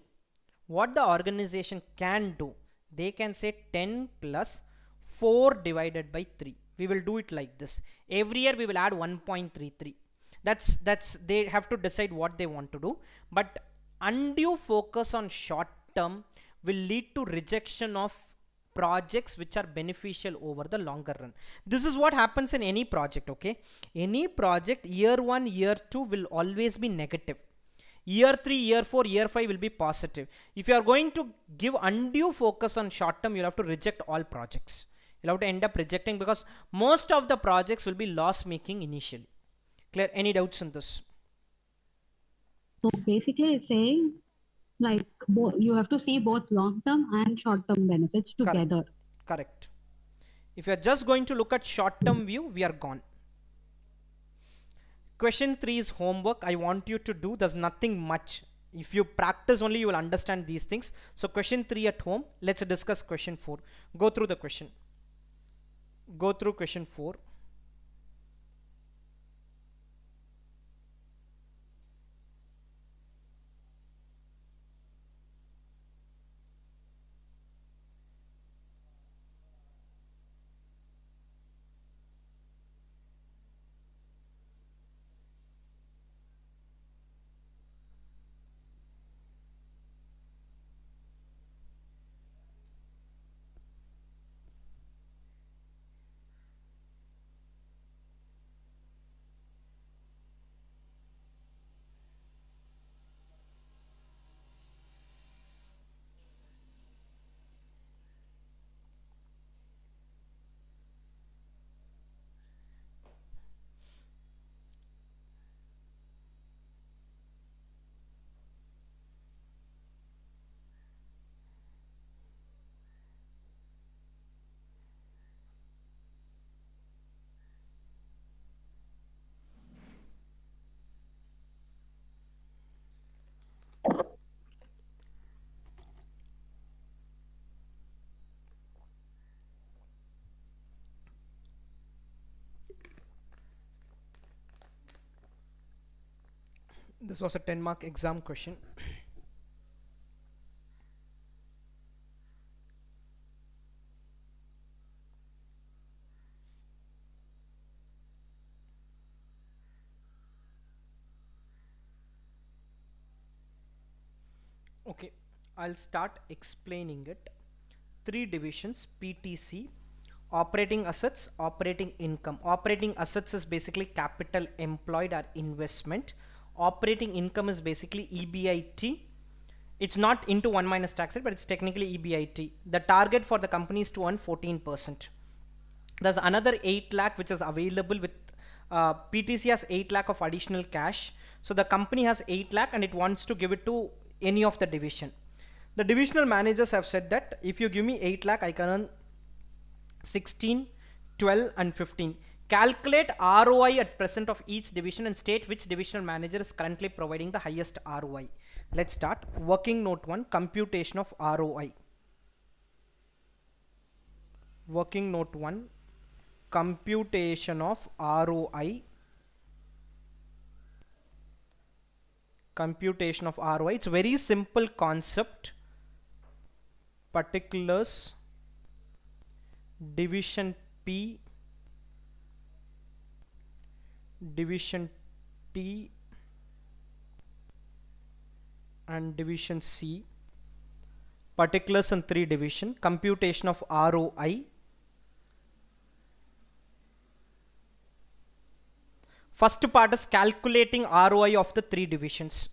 what the organization can do they can say 10 plus 4 divided by 3 we will do it like this every year we will add 1.33 that's that's they have to decide what they want to do but undue focus on short term will lead to rejection of projects which are beneficial over the longer run this is what happens in any project okay any project year 1 year 2 will always be negative year 3 year 4 year 5 will be positive if you are going to give undue focus on short term you'll have to reject all projects you'll have to end up rejecting because most of the projects will be loss making initially clear any doubts on this so basically it's saying like you have to see both long term and short term benefits together correct, correct. if you're just going to look at short term view we are gone question 3 is homework i want you to do there's nothing much if you practice only you will understand these things so question 3 at home let's discuss question 4 go through the question go through question 4 this was a 10 mark exam question okay I'll start explaining it three divisions PTC operating assets operating income operating assets is basically capital employed or investment operating income is basically EBIT. It's not into 1 minus tax rate, but it's technically EBIT. The target for the company is to earn 14%. There's another 8 lakh which is available with uh, PTC has 8 lakh of additional cash. So the company has 8 lakh and it wants to give it to any of the division. The divisional managers have said that if you give me 8 lakh, I can earn 16, 12 and 15. Calculate ROI at present of each division and state which divisional manager is currently providing the highest ROI. Let's start. Working note 1, computation of ROI. Working note 1, computation of ROI. Computation of ROI. It's very simple concept. Particulars, division P division T and division C particulars and 3 division computation of ROI first part is calculating ROI of the 3 divisions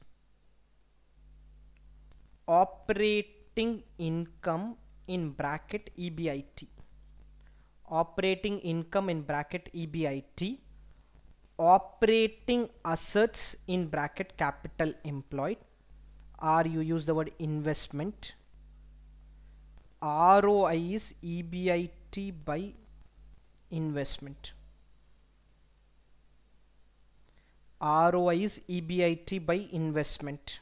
operating income in bracket EBIT operating income in bracket EBIT operating assets in bracket capital employed or you use the word investment ROI is EBIT by investment ROI is EBIT by investment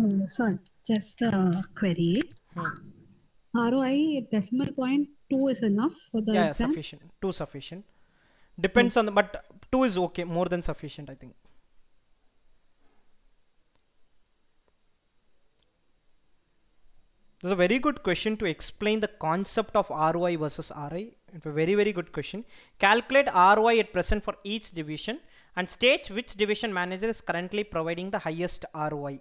Hmm, Sir, just a query. Hmm. ROI decimal point two is enough for the yeah, exam? yeah sufficient. Two sufficient. Depends hmm. on the but two is okay, more than sufficient, I think. This is a very good question to explain the concept of ROI versus RI. It's a very, very good question. Calculate ROI at present for each division and state which division manager is currently providing the highest ROI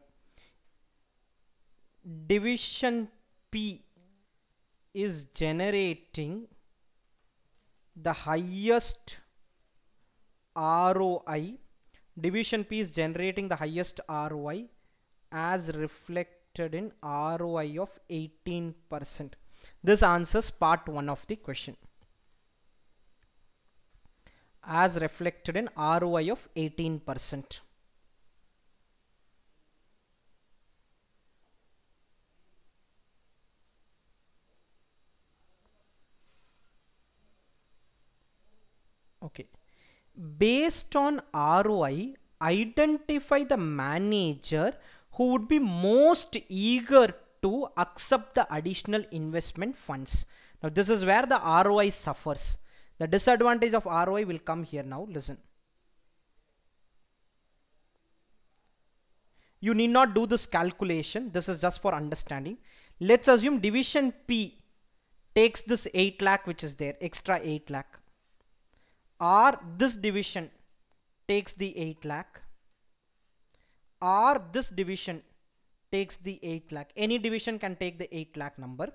division P is generating the highest ROI division P is generating the highest ROI as reflected in ROI of 18 percent this answers part 1 of the question as reflected in ROI of 18 percent based on ROI, identify the manager who would be most eager to accept the additional investment funds. Now, this is where the ROI suffers. The disadvantage of ROI will come here now. Listen. You need not do this calculation. This is just for understanding. Let's assume division P takes this 8 lakh which is there, extra 8 lakh or this division takes the 8 lakh or this division takes the 8 lakh any division can take the 8 lakh number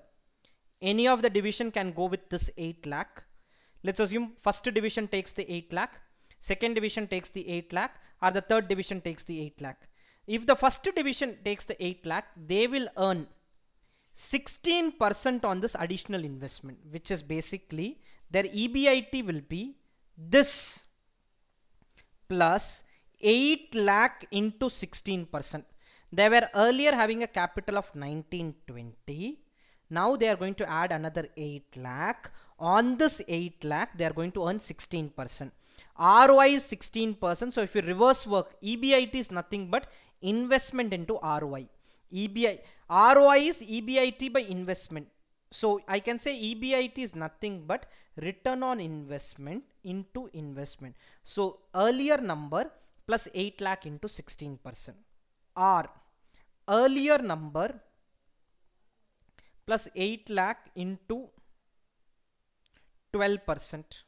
any of the division can go with this 8 lakh let's assume first division takes the 8 lakh second division takes the 8 lakh or the third division takes the 8 lakh if the first division takes the 8 lakh they will earn 16% on this additional investment which is basically their EBIT will be this plus 8 lakh into 16 percent they were earlier having a capital of 1920 now they are going to add another 8 lakh on this 8 lakh they are going to earn 16 percent ROI is 16 percent so if you reverse work EBIT is nothing but investment into ROI EBI ROI is EBIT by investment so I can say EBIT is nothing but return on investment into investment. So earlier number plus 8 lakh into 16% or earlier number plus 8 lakh into 12%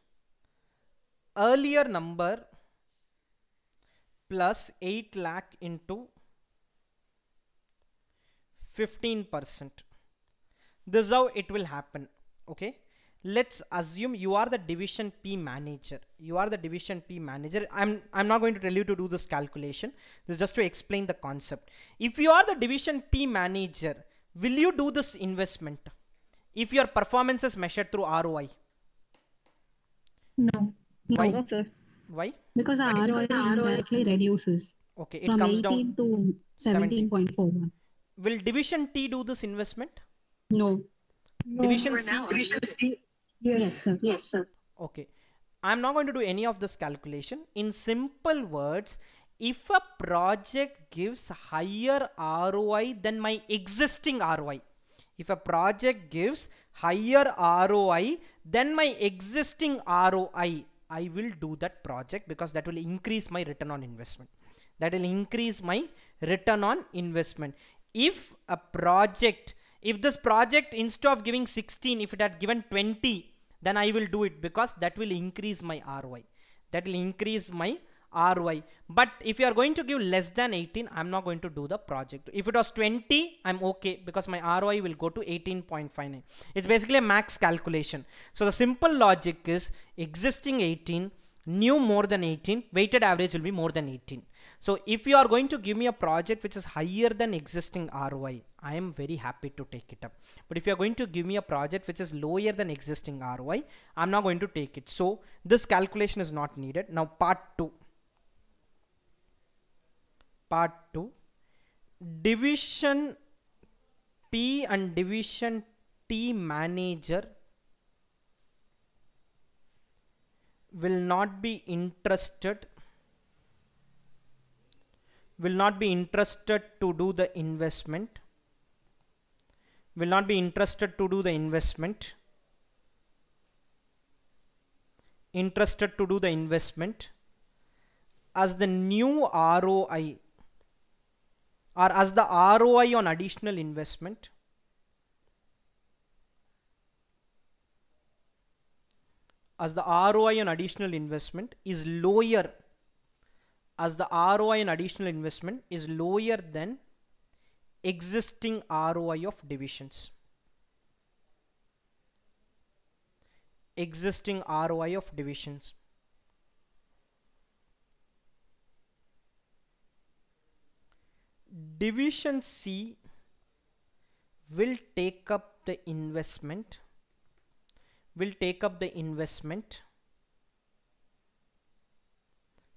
earlier number plus 8 lakh into 15 percent this is how it will happen okay let's assume you are the division p manager you are the division p manager i'm i'm not going to tell you to do this calculation this is just to explain the concept if you are the division p manager will you do this investment if your performance is measured through roi no why? sir why because our roi actually reduces okay it From comes down to 17.41 will division t do this investment no. no. Division C? Division C? Yes. yes, sir. Yes, sir. Okay. I'm not going to do any of this calculation. In simple words, if a project gives higher ROI than my existing ROI, if a project gives higher ROI than my existing ROI, I will do that project because that will increase my return on investment. That will increase my return on investment. If a project if this project instead of giving 16 if it had given 20 then I will do it because that will increase my ROI that will increase my ROI but if you are going to give less than 18 I'm not going to do the project if it was 20 I'm okay because my ROI will go to 18.59 it's basically a max calculation so the simple logic is existing 18 new more than 18 weighted average will be more than 18 so if you are going to give me a project which is higher than existing ROI, I am very happy to take it up. But if you are going to give me a project which is lower than existing ROI, I'm not going to take it. So this calculation is not needed. Now part two, part two, division P and division T manager will not be interested will not be interested to do the investment will not be interested to do the investment interested to do the investment as the new ROI or as the ROI on additional investment as the ROI on additional investment is lower as the ROI in additional investment is lower than existing ROI of divisions. Existing ROI of divisions. Division C will take up the investment will take up the investment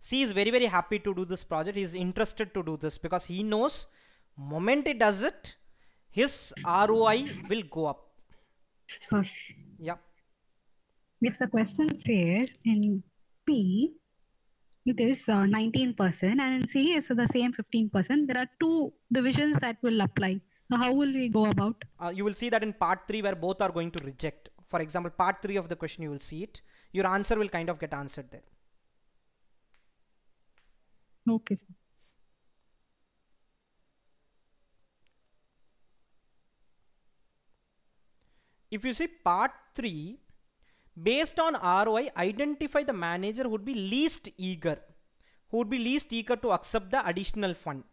C is very, very happy to do this project. He is interested to do this because he knows moment he does it, his ROI will go up. So, yeah. If the question says in P, it is 19% uh, and in C is the same 15%, there are two divisions that will apply. So how will we go about? Uh, you will see that in part 3 where both are going to reject. For example, part 3 of the question, you will see it. Your answer will kind of get answered there. If you see part 3, based on ROI, identify the manager who would be least eager, who would be least eager to accept the additional fund.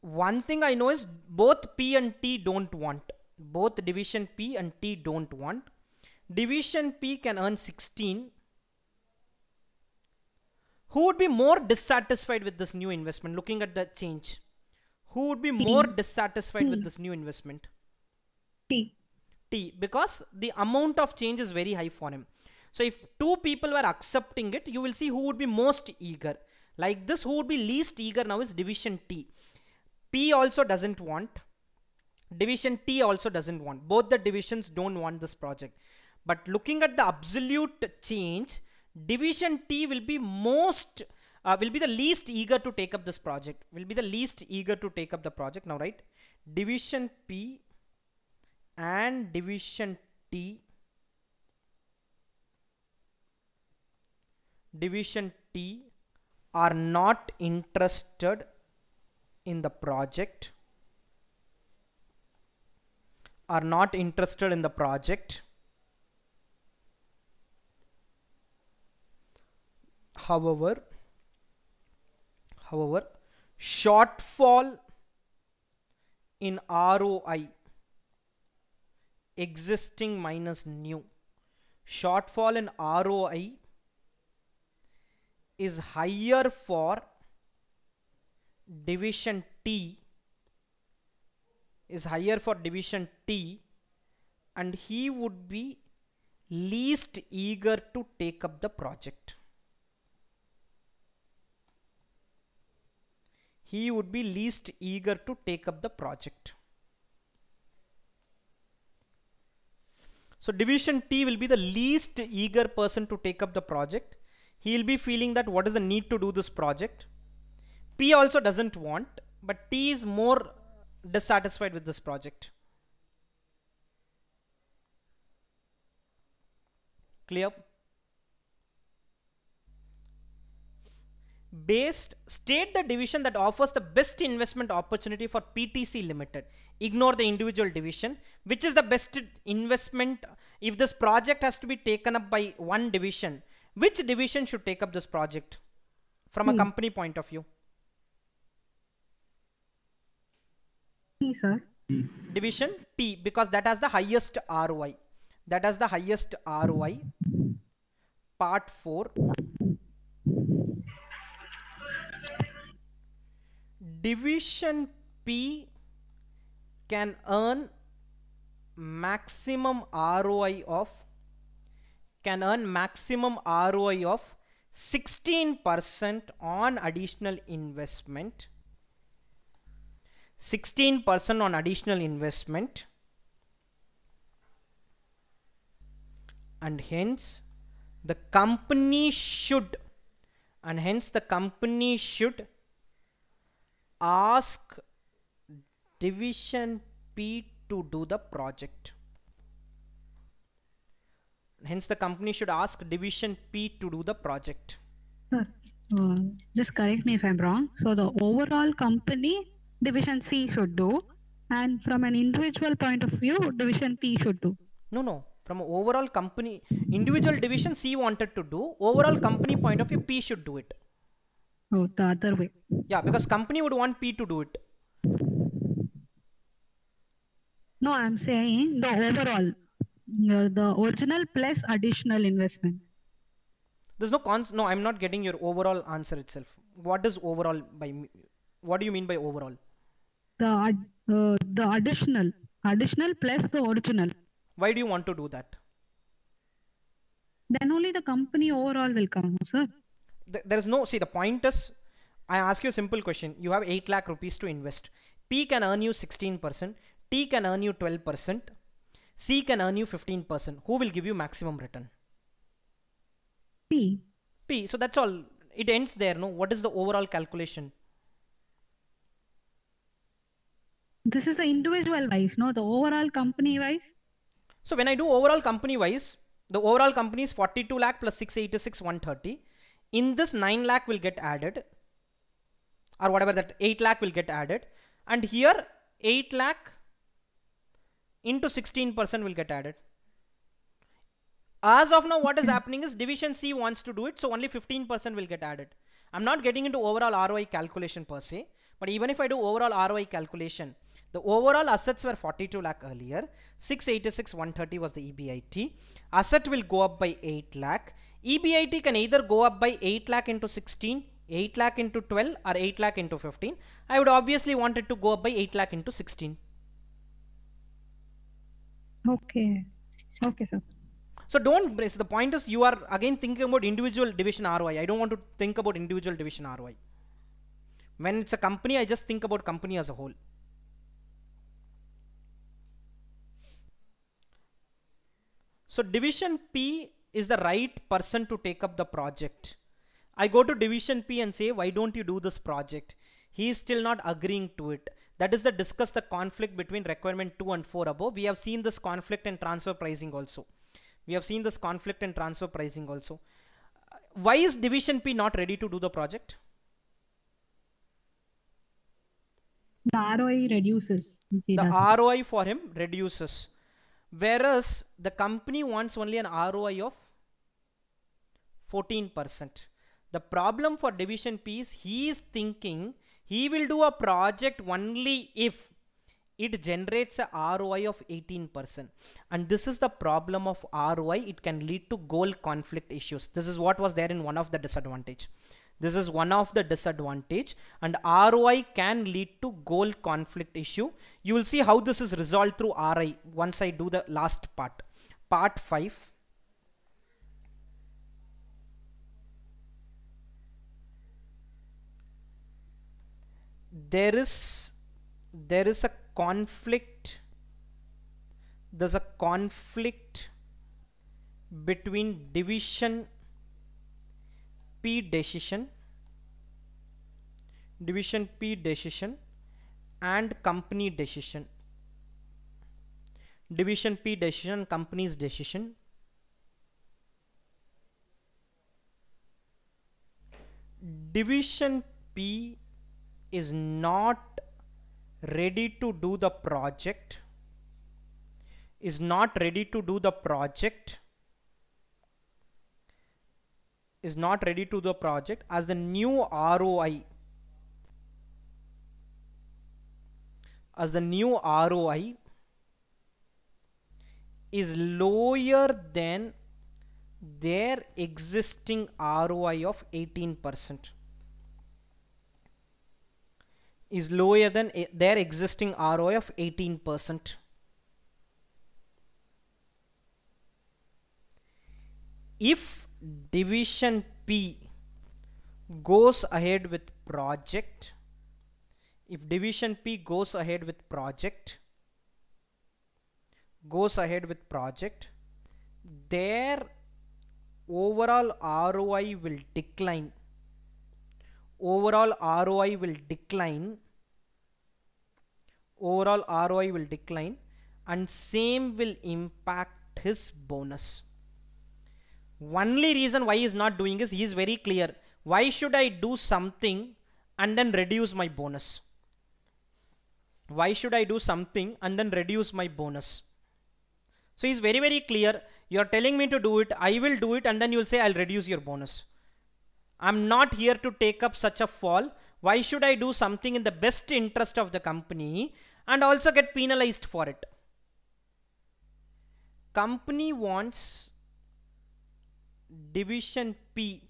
One thing I know is both P and T don't want. Both division P and T don't want. Division P can earn 16 who would be more dissatisfied with this new investment looking at the change who would be more dissatisfied T. with this new investment t t because the amount of change is very high for him so if two people were accepting it you will see who would be most eager like this who would be least eager now is division t p also doesn't want division t also doesn't want both the divisions don't want this project but looking at the absolute change division T will be most uh, will be the least eager to take up this project will be the least eager to take up the project now right division P and division T division T are not interested in the project are not interested in the project however however shortfall in ROI existing minus new shortfall in ROI is higher for division T is higher for division T and he would be least eager to take up the project. he would be least eager to take up the project. So division T will be the least eager person to take up the project. He will be feeling that what is the need to do this project. P also doesn't want, but T is more dissatisfied with this project. Clear? based state the division that offers the best investment opportunity for PTC limited ignore the individual division which is the best investment if this project has to be taken up by one division which division should take up this project from hmm. a company point of view P sir division P because that has the highest ROI that has the highest ROI part 4 division P can earn maximum ROI of can earn maximum ROI of 16% on additional investment 16% on additional investment and hence the company should and hence the company should ask division P to do the project. Hence the company should ask division P to do the project. Sir, uh, just correct me if I'm wrong. So the overall company division C should do and from an individual point of view division P should do. No, no. From overall company, individual division C wanted to do, overall company point of view P should do it. Oh, the other way. Yeah, because company would want P to do it. No, I'm saying the overall, the original plus additional investment. There's no cons. No, I'm not getting your overall answer itself. What is overall by? What do you mean by overall? The ad, uh, the additional, additional plus the original. Why do you want to do that? Then only the company overall will come, sir th there is no see the point is i ask you a simple question you have 8 lakh rupees to invest p can earn you 16% t can earn you 12% c can earn you 15% who will give you maximum return p p so that's all it ends there no what is the overall calculation this is the individual wise no the overall company wise so when i do overall company wise the overall company is 42 lakh plus 686 130 in this 9 lakh will get added or whatever that 8 lakh will get added and here 8 lakh into 16% will get added. As of now, what is happening is division C wants to do it, so only 15% will get added. I'm not getting into overall ROI calculation per se, but even if I do overall ROI calculation, the overall assets were 42 lakh earlier, 686, 130 was the EBIT. Asset will go up by 8 lakh. EBIT can either go up by 8 lakh into 16, 8 lakh into 12 or 8 lakh into 15. I would obviously want it to go up by 8 lakh into 16. Okay. Okay, sir. So don't, so the point is you are again thinking about individual division ROI. I don't want to think about individual division ROI. When it's a company, I just think about company as a whole. So division P is the right person to take up the project. I go to division P and say, why don't you do this project? He is still not agreeing to it. That is the discuss the conflict between requirement 2 and 4 above. We have seen this conflict and transfer pricing also. We have seen this conflict and transfer pricing also. Why is division P not ready to do the project? The ROI reduces. The ROI for him reduces. Whereas the company wants only an ROI of 14%. The problem for division P is he is thinking he will do a project only if it generates a ROI of 18%. And this is the problem of ROI. It can lead to goal conflict issues. This is what was there in one of the disadvantage. This is one of the disadvantage and ROI can lead to goal conflict issue. You will see how this is resolved through RI once I do the last part. Part 5. There is there is a conflict there's a conflict between division decision division p decision and company decision division p decision company's decision division p is not ready to do the project is not ready to do the project is not ready to the project as the new ROI as the new ROI is lower than their existing ROI of 18% is lower than eh, their existing ROI of 18%. If division P goes ahead with project if division P goes ahead with project goes ahead with project their overall ROI will decline overall ROI will decline overall ROI will decline and same will impact his bonus only reason why he is not doing is he is very clear. Why should I do something and then reduce my bonus? Why should I do something and then reduce my bonus? So he's very, very clear. You're telling me to do it. I will do it. And then you'll say, I'll reduce your bonus. I'm not here to take up such a fall. Why should I do something in the best interest of the company and also get penalized for it? Company wants division P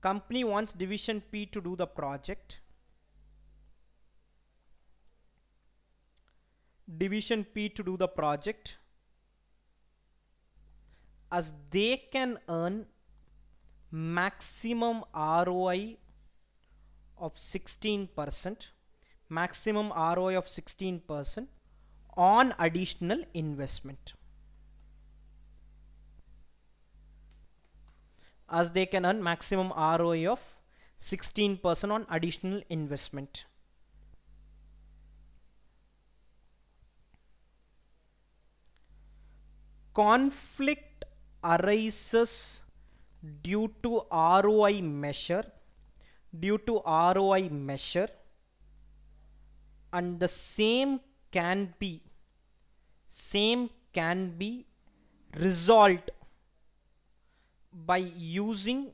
company wants division P to do the project division P to do the project as they can earn maximum ROI of 16% maximum ROI of 16% on additional investment as they can earn maximum ROI of 16% on additional investment. Conflict arises due to ROI measure due to ROI measure and the same can be same can be resolved by using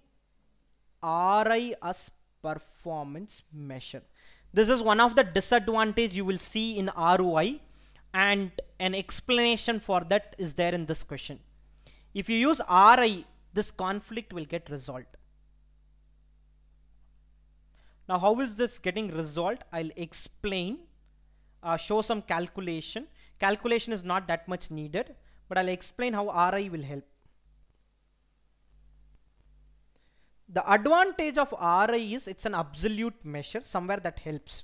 RI as performance measure. This is one of the disadvantage you will see in ROI and an explanation for that is there in this question. If you use RI, this conflict will get resolved. Now, how is this getting resolved? I'll explain, uh, show some calculation. Calculation is not that much needed, but I'll explain how RI will help. The advantage of RI is it's an absolute measure somewhere that helps.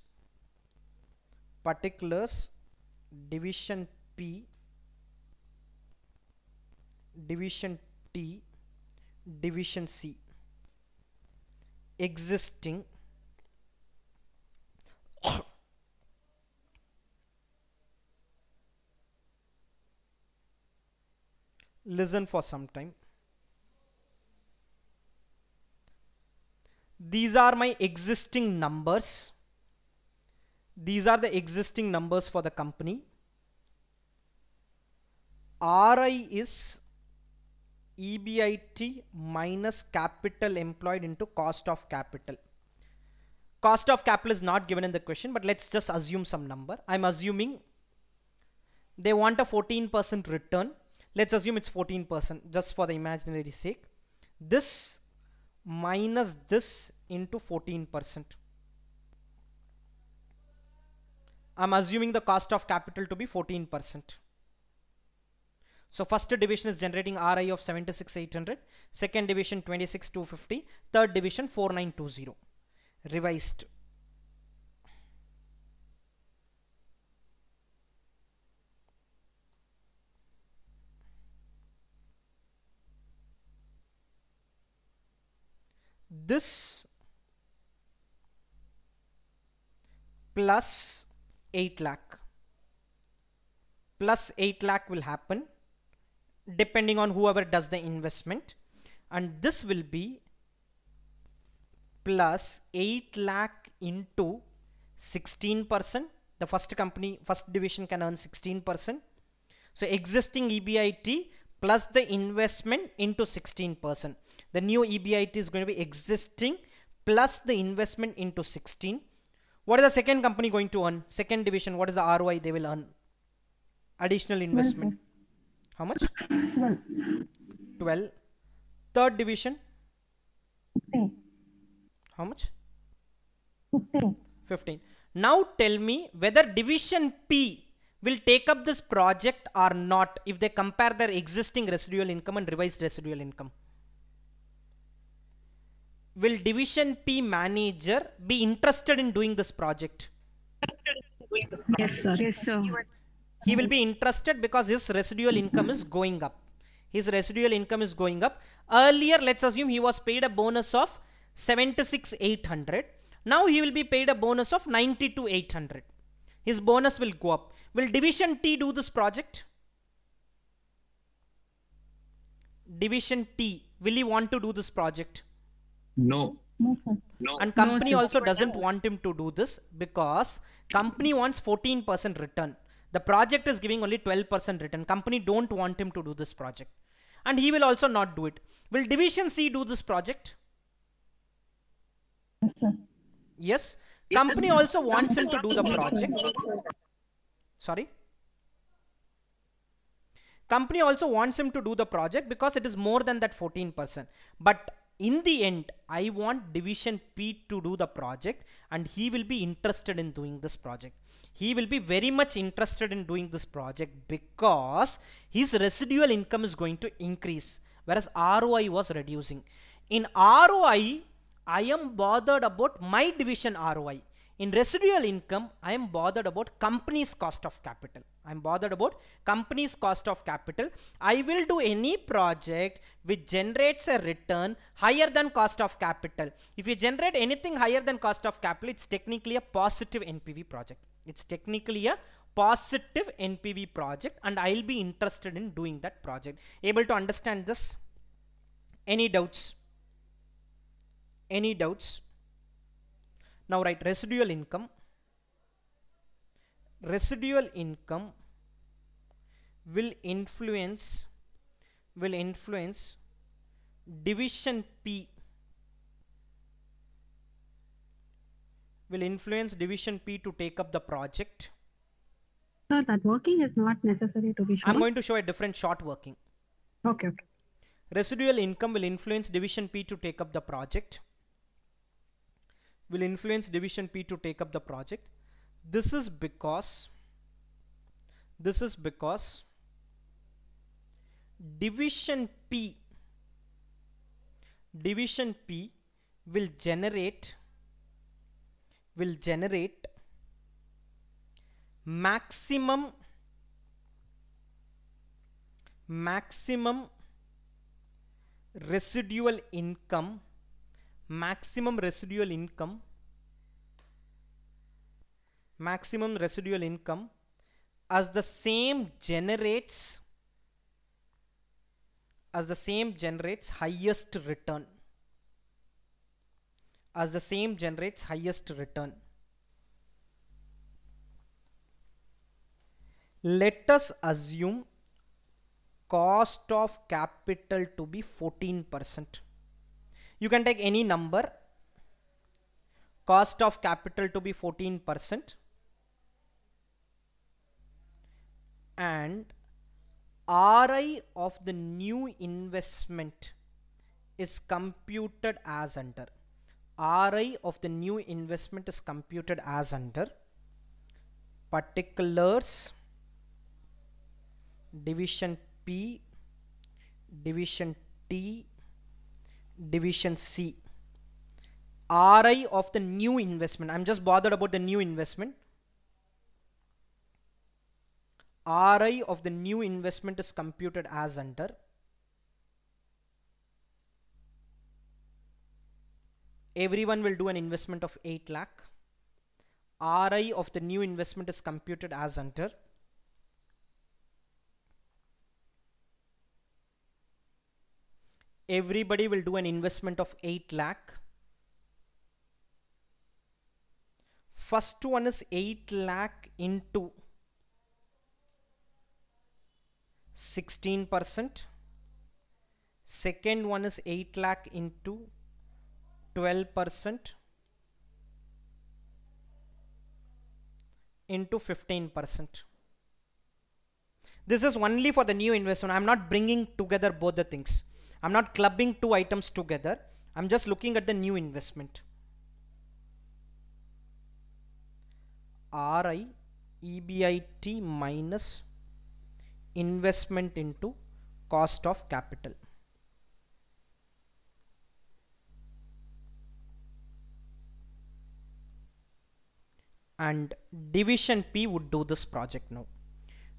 Particulars division P division T division C existing listen for some time these are my existing numbers these are the existing numbers for the company RI is EBIT minus capital employed into cost of capital cost of capital is not given in the question but let's just assume some number I'm assuming they want a 14% return let's assume it's 14% just for the imaginary sake this minus this into 14%. I'm assuming the cost of capital to be 14%. So first division is generating RI of 76800, second division 26250, third division 4920. Revised. this plus 8 lakh plus 8 lakh will happen depending on whoever does the investment and this will be plus 8 lakh into 16 percent the first company first division can earn 16 percent so existing EBIT plus the investment into 16 percent the new EBIT is going to be existing plus the investment into 16. What is the second company going to earn? Second division, what is the ROI they will earn? Additional investment. How much? 12. 12. Third division? 15. How much? 15. 15. Now tell me whether division P will take up this project or not if they compare their existing residual income and revised residual income will division P manager be interested in doing this project? Yes, sir. Yes, sir. He will be interested because his residual income is going up. His residual income is going up. Earlier, let's assume he was paid a bonus of 76 800. Now he will be paid a bonus of to 800. His bonus will go up. Will Division T do this project? Division T, will he want to do this project? No. No, no. And company no, also doesn't want him to do this because company wants 14% return. The project is giving only 12% return. Company don't want him to do this project. And he will also not do it. Will Division C do this project? Yes. yes. Company also wants him to do the project. Sorry? Company also wants him to do the project because it is more than that 14%. But in the end I want division P to do the project and he will be interested in doing this project he will be very much interested in doing this project because his residual income is going to increase whereas ROI was reducing in ROI I am bothered about my division ROI in residual income I am bothered about company's cost of capital I'm bothered about company's cost of capital. I will do any project which generates a return higher than cost of capital. If you generate anything higher than cost of capital, it's technically a positive NPV project. It's technically a positive NPV project and I'll be interested in doing that project. Able to understand this? Any doubts? Any doubts? Now write residual income residual income will influence will influence division P will influence division P to take up the project. Sir, that working is not necessary to be shown. I'm going to show a different short working. Okay, okay. Residual income will influence division P to take up the project. Will influence division P to take up the project this is because this is because division P division P will generate will generate maximum maximum residual income maximum residual income maximum residual income as the same generates as the same generates highest return as the same generates highest return let us assume cost of capital to be 14% you can take any number cost of capital to be 14% and RI of the new investment is computed as under RI of the new investment is computed as under particulars division P division T division C RI of the new investment I'm just bothered about the new investment RI of the new investment is computed as under everyone will do an investment of 8 lakh RI of the new investment is computed as under everybody will do an investment of 8 lakh first one is 8 lakh into 16%. Second one is 8 lakh into 12% into 15%. This is only for the new investment. I'm not bringing together both the things. I'm not clubbing two items together. I'm just looking at the new investment. RI EBIT minus investment into cost of capital. And division P would do this project now.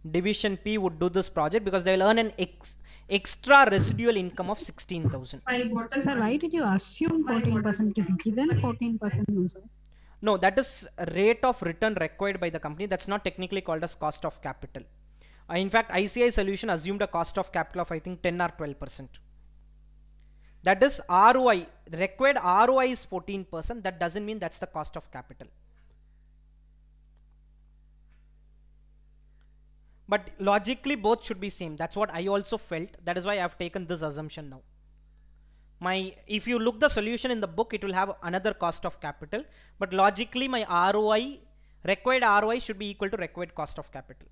Division P would do this project because they will earn an ex extra residual income of 16,000. Sir, why did you assume 14% is given 14% no, sir? No, that is rate of return required by the company. That's not technically called as cost of capital. Uh, in fact, ICI solution assumed a cost of capital of I think 10 or 12 percent. That is ROI, required ROI is 14 percent. That doesn't mean that's the cost of capital. But logically both should be same. That's what I also felt. That is why I've taken this assumption now. My, if you look the solution in the book, it will have another cost of capital. But logically my ROI, required ROI should be equal to required cost of capital.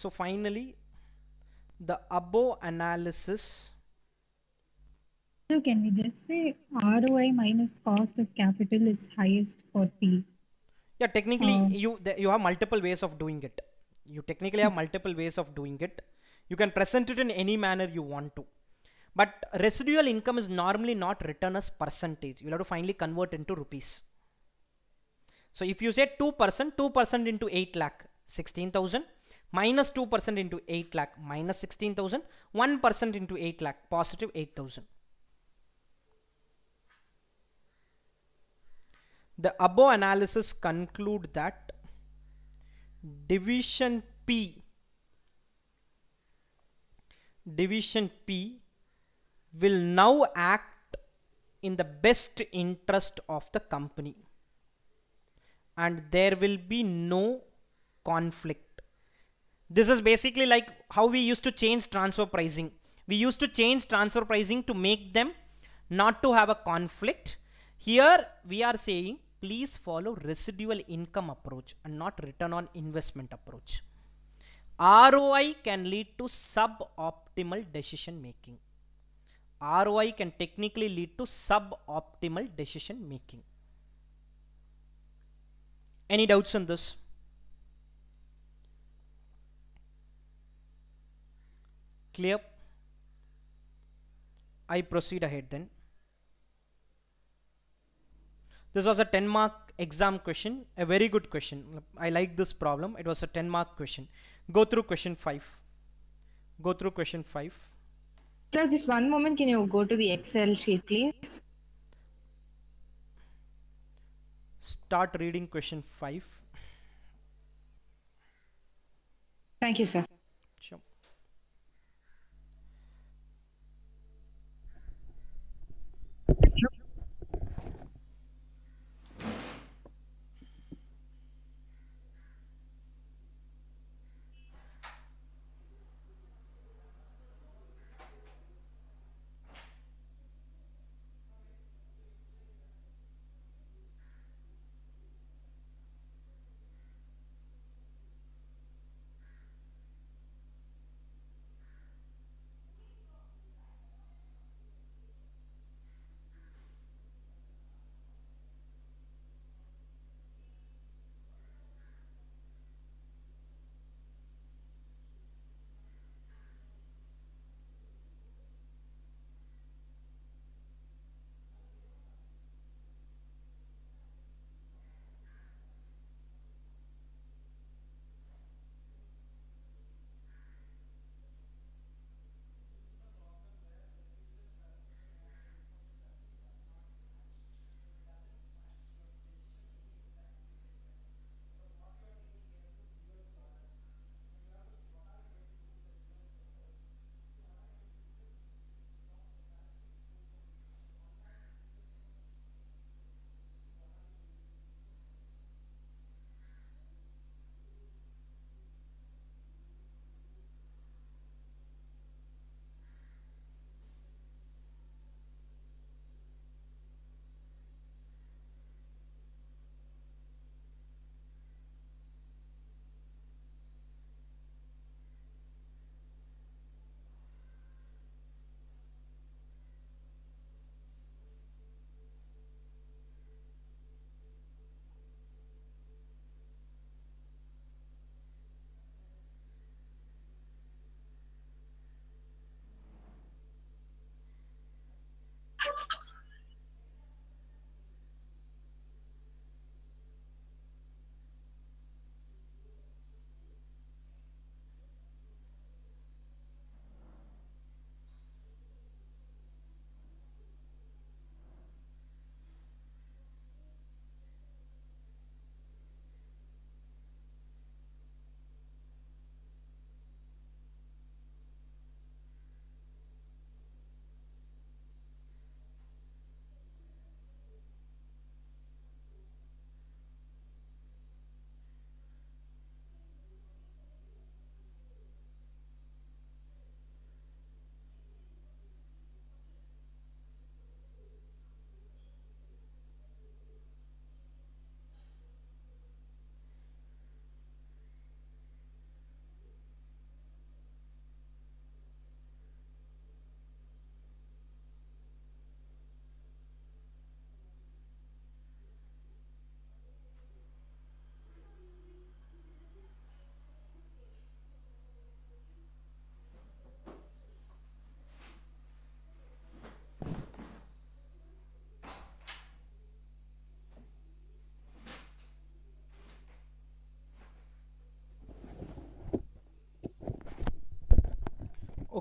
so finally the above analysis so can we just say ROI minus cost of capital is highest for P? Yeah, technically um, you you have multiple ways of doing it. You technically have multiple ways of doing it. You can present it in any manner you want to. But residual income is normally not written as percentage. You'll have to finally convert into rupees. So if you say 2%, 2% into 8 lakh, 16,000 minus 2% into 8 lakh minus 16,000 1% into 8 lakh positive 8,000 the above analysis conclude that division P division P will now act in the best interest of the company and there will be no conflict this is basically like how we used to change transfer pricing. We used to change transfer pricing to make them not to have a conflict. Here we are saying please follow residual income approach and not return on investment approach. ROI can lead to suboptimal decision making. ROI can technically lead to suboptimal decision making. Any doubts on this? clear I proceed ahead then this was a 10 mark exam question a very good question I like this problem it was a 10 mark question go through question 5 go through question 5 sir just one moment can you go to the excel sheet please start reading question 5 thank you sir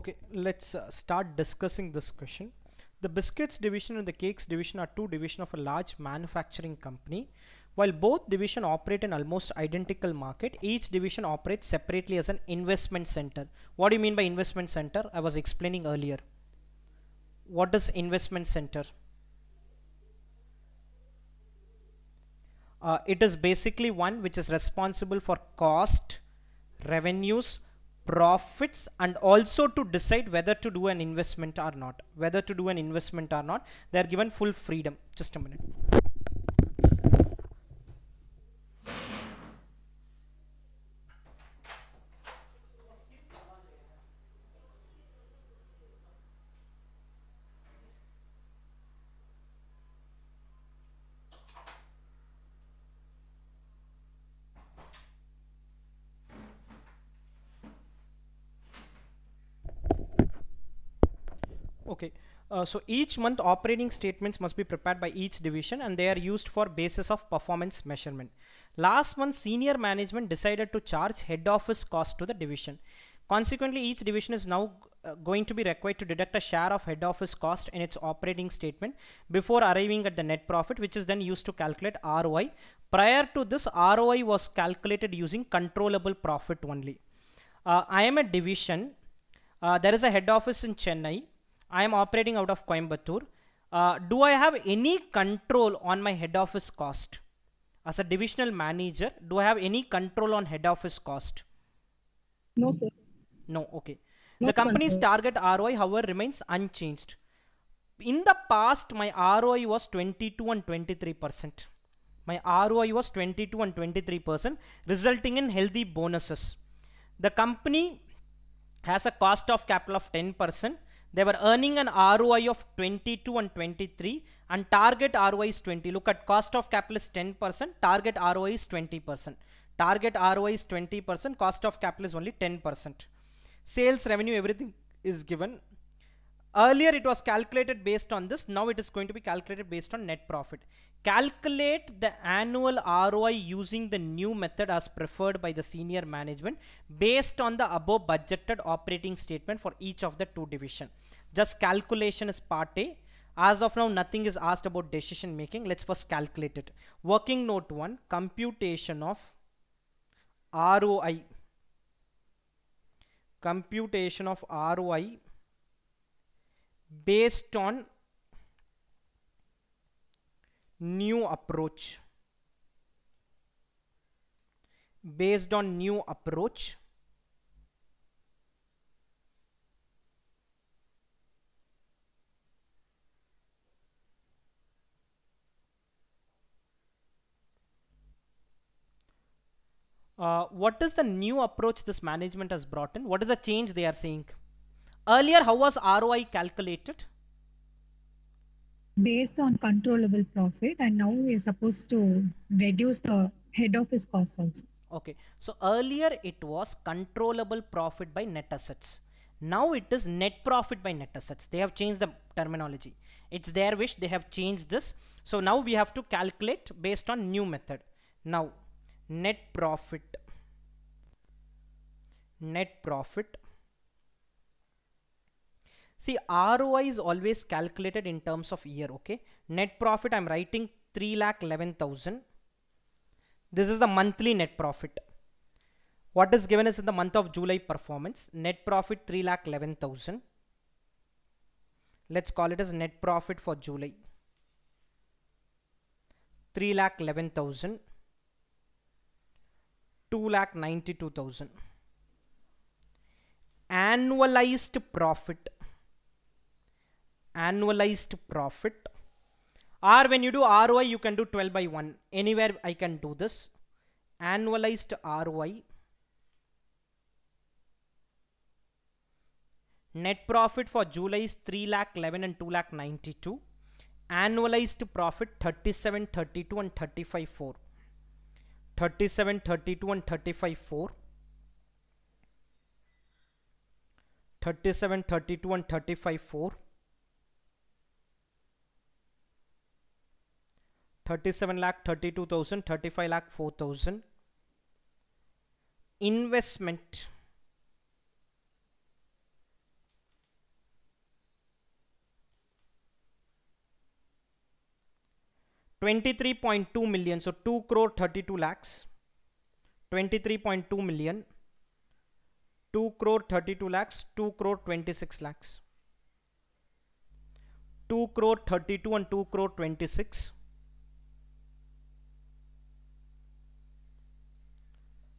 okay let's uh, start discussing this question the biscuits division and the cakes division are two division of a large manufacturing company while both division operate in almost identical market each division operates separately as an investment center what do you mean by investment center i was explaining earlier what is investment center uh, it is basically one which is responsible for cost revenues profits and also to decide whether to do an investment or not whether to do an investment or not they are given full freedom just a minute Uh, so each month operating statements must be prepared by each division and they are used for basis of performance measurement. Last month senior management decided to charge head office cost to the division. Consequently, each division is now uh, going to be required to deduct a share of head office cost in its operating statement before arriving at the net profit which is then used to calculate ROI. Prior to this ROI was calculated using controllable profit only. Uh, I am a division. Uh, there is a head office in Chennai I am operating out of Coimbatore. Uh, do I have any control on my head office cost? As a divisional manager, do I have any control on head office cost? No, sir. No, okay. the company's control. target ROI, however, remains unchanged. In the past, my ROI was 22 and 23 percent. My ROI was 22 and 23 percent, resulting in healthy bonuses. The company has a cost of capital of 10 percent they were earning an ROI of 22 and 23 and target ROI is 20. Look at cost of capital is 10%, target ROI is 20%. Target ROI is 20%, cost of capital is only 10%. Sales, revenue, everything is given. Earlier it was calculated based on this, now it is going to be calculated based on net profit calculate the annual ROI using the new method as preferred by the senior management based on the above budgeted operating statement for each of the two division. Just calculation is part A. As of now, nothing is asked about decision making. Let's first calculate it. Working note 1, computation of ROI. Computation of ROI based on new approach based on new approach Uh, what is the new approach this management has brought in? What is the change they are seeing? Earlier, how was ROI calculated? based on controllable profit and now we are supposed to reduce the head office costs also. Okay, so earlier it was controllable profit by net assets. Now it is net profit by net assets. They have changed the terminology. It's their wish they have changed this. So now we have to calculate based on new method. Now net profit net profit See ROI is always calculated in terms of year. Okay. Net profit I'm writing 3 lakh 11,000. This is the monthly net profit. What is given is in the month of July performance. Net profit 3 lakh 11,000. Let's call it as net profit for July. 3 lakh 11,000. 2 lakh 92,000. Annualized profit annualized profit or when you do ROI you can do 12 by 1 anywhere I can do this annualized ROI net profit for July is 3 lakh 11 and 2 lakh 92 annualized profit 37 32 and 35 4 37 32 and 35 4 37 32 and 35 4 37 lakh 32,000 35 lakh 4,000 investment Twenty-three point two million, so two crore thirty-two lakhs. twenty-three point two million. Two crore thirty-two lakhs, two crore twenty-six lakhs, two crore thirty-two and two crore twenty-six.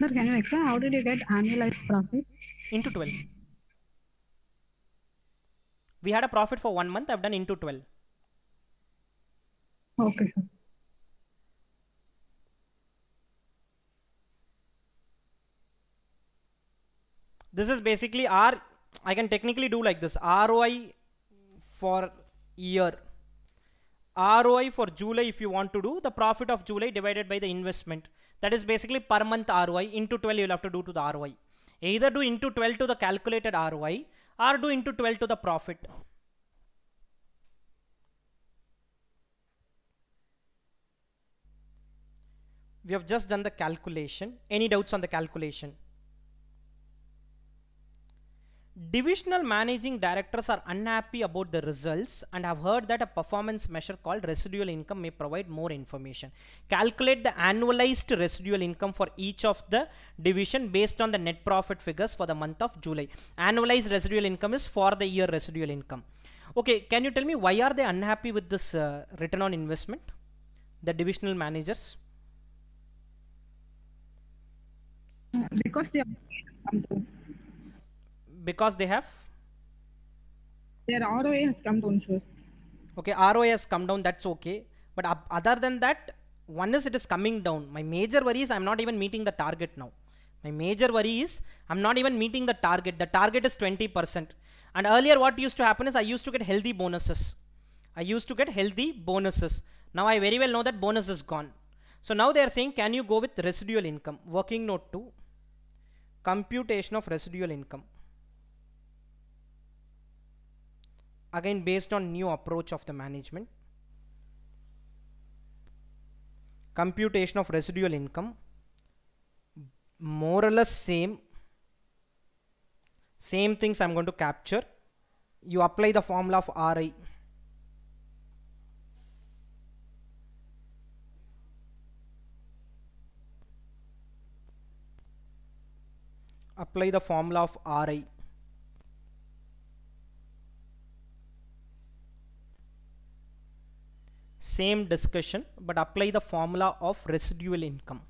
Sir, can you explain how did you get annualized profit? Into 12. We had a profit for one month. I've done into 12. Okay, sir. This is basically R. I can technically do like this ROI for year. ROI for July if you want to do the profit of July divided by the investment. That is basically per month ROI into 12 you'll have to do to the ROI. Either do into 12 to the calculated ROI or do into 12 to the profit. We have just done the calculation. Any doubts on the calculation? Divisional managing directors are unhappy about the results and have heard that a performance measure called residual income may provide more information. Calculate the annualized residual income for each of the division based on the net profit figures for the month of July. Annualized residual income is for the year residual income. Okay, can you tell me why are they unhappy with this uh, return on investment? The divisional managers? Because they are because they have their roi has come down, sir. Okay, roi has come down. That's okay. But uh, other than that, one is it is coming down. My major worry is I'm not even meeting the target now. My major worry is I'm not even meeting the target. The target is 20%. And earlier what used to happen is I used to get healthy bonuses. I used to get healthy bonuses. Now I very well know that bonus is gone. So now they are saying can you go with residual income. Working note 2. Computation of residual income. again based on new approach of the management computation of residual income more or less same same things I'm going to capture you apply the formula of RI apply the formula of RI same discussion but apply the formula of residual income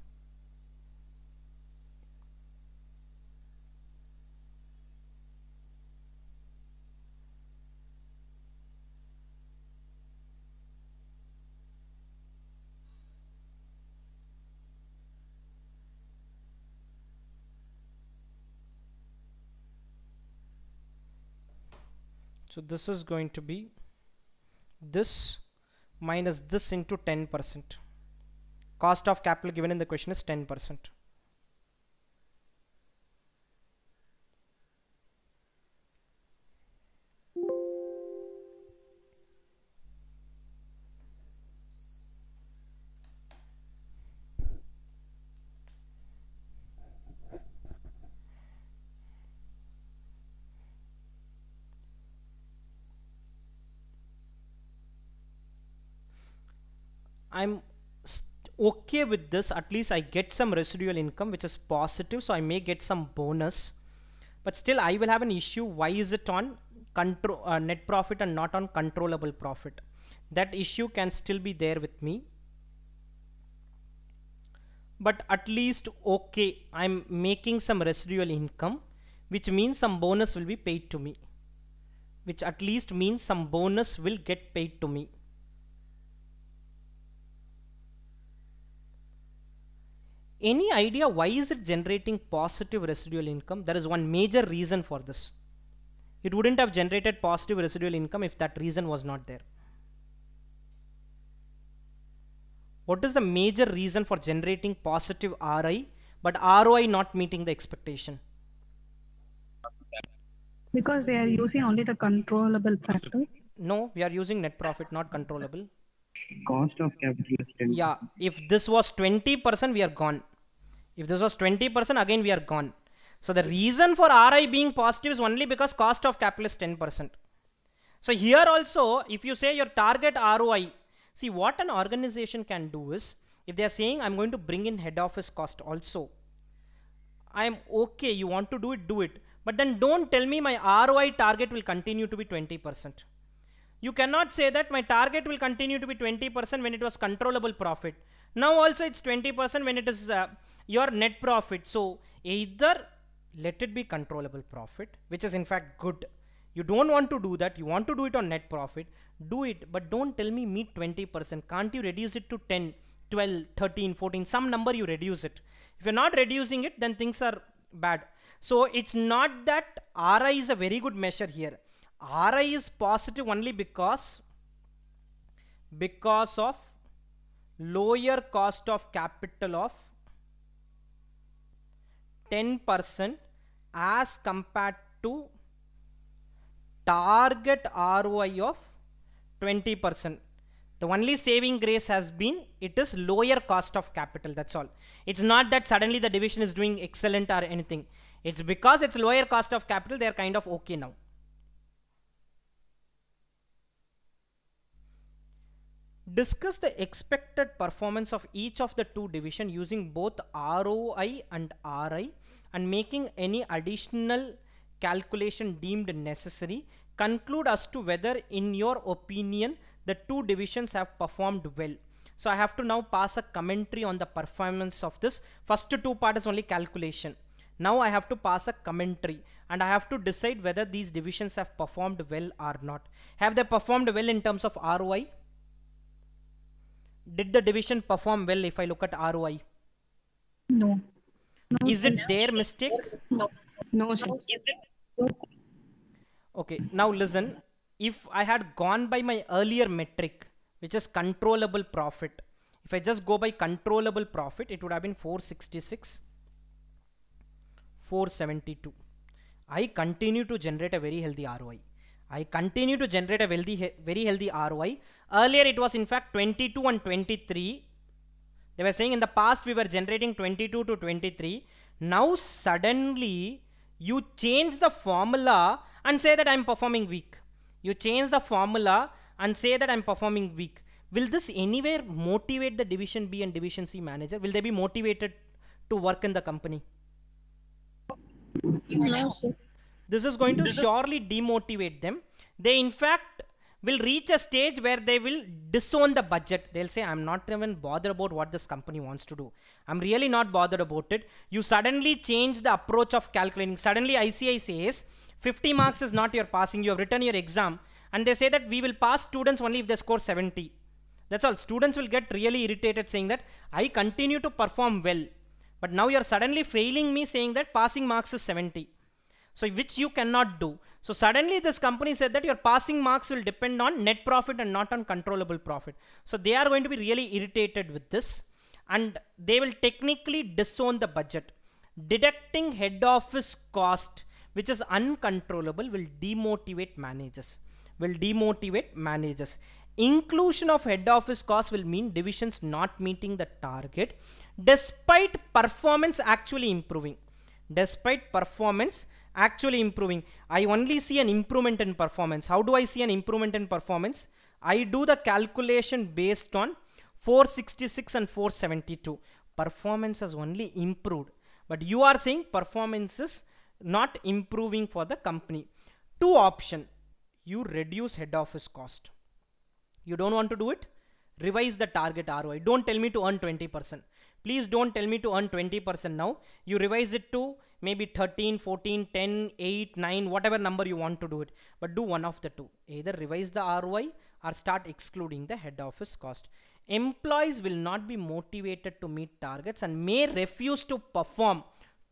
so this is going to be this minus this into 10 percent cost of capital given in the question is 10 percent I'm okay with this at least I get some residual income which is positive so I may get some bonus but still I will have an issue why is it on control uh, net profit and not on controllable profit that issue can still be there with me but at least okay I'm making some residual income which means some bonus will be paid to me which at least means some bonus will get paid to me Any idea why is it generating positive residual income? There is one major reason for this. It wouldn't have generated positive residual income if that reason was not there. What is the major reason for generating positive RI but ROI not meeting the expectation? Because they are using only the controllable factor. No, we are using net profit, not controllable cost of capital is 10 yeah if this was 20% we are gone if this was 20% again we are gone so the reason for ri being positive is only because cost of capital is 10% so here also if you say your target roi see what an organization can do is if they are saying i'm going to bring in head office cost also i am okay you want to do it do it but then don't tell me my roi target will continue to be 20% you cannot say that my target will continue to be 20% when it was controllable profit. Now also it's 20% when it is uh, your net profit. So either let it be controllable profit, which is in fact good. You don't want to do that. You want to do it on net profit. Do it, but don't tell me meet 20%. Can't you reduce it to 10, 12, 13, 14, some number you reduce it. If you're not reducing it, then things are bad. So it's not that RI is a very good measure here. Ri is positive only because because of lower cost of capital of 10% as compared to target ROI of 20%. The only saving grace has been it is lower cost of capital, that's all. It's not that suddenly the division is doing excellent or anything. It's because it's lower cost of capital, they're kind of okay now. Discuss the expected performance of each of the two division using both ROI and RI and making any additional calculation deemed necessary. Conclude as to whether in your opinion the two divisions have performed well. So I have to now pass a commentary on the performance of this. First two part is only calculation. Now I have to pass a commentary and I have to decide whether these divisions have performed well or not. Have they performed well in terms of ROI? did the division perform well if I look at ROI? No. no is it their mistake? No. No, sir. Okay, now listen. If I had gone by my earlier metric, which is controllable profit, if I just go by controllable profit, it would have been 466, 472. I continue to generate a very healthy ROI. I continue to generate a very healthy ROI. Earlier it was in fact 22 and 23. They were saying in the past we were generating 22 to 23. Now suddenly you change the formula and say that I'm performing weak. You change the formula and say that I'm performing weak. Will this anywhere motivate the Division B and Division C manager? Will they be motivated to work in the company? No, sir. This is going to this surely demotivate them. They, in fact, will reach a stage where they will disown the budget. They'll say, I'm not even bothered about what this company wants to do. I'm really not bothered about it. You suddenly change the approach of calculating. Suddenly, ICI says 50 marks is not your passing. You have written your exam. And they say that we will pass students only if they score 70. That's all. Students will get really irritated saying that I continue to perform well. But now you're suddenly failing me saying that passing marks is 70 so which you cannot do. So suddenly this company said that your passing marks will depend on net profit and not on controllable profit. So they are going to be really irritated with this and they will technically disown the budget. Deducting head office cost which is uncontrollable will demotivate managers, will demotivate managers. Inclusion of head office cost will mean divisions not meeting the target despite performance actually improving. Despite performance actually improving. I only see an improvement in performance. How do I see an improvement in performance? I do the calculation based on 466 and 472. Performance has only improved. But you are saying performance is not improving for the company. Two option, you reduce head office cost. You don't want to do it? Revise the target ROI. Don't tell me to earn 20%. Please don't tell me to earn 20% now. You revise it to maybe 13 14 10 8 9 whatever number you want to do it but do one of the two either revise the roi or start excluding the head office cost employees will not be motivated to meet targets and may refuse to perform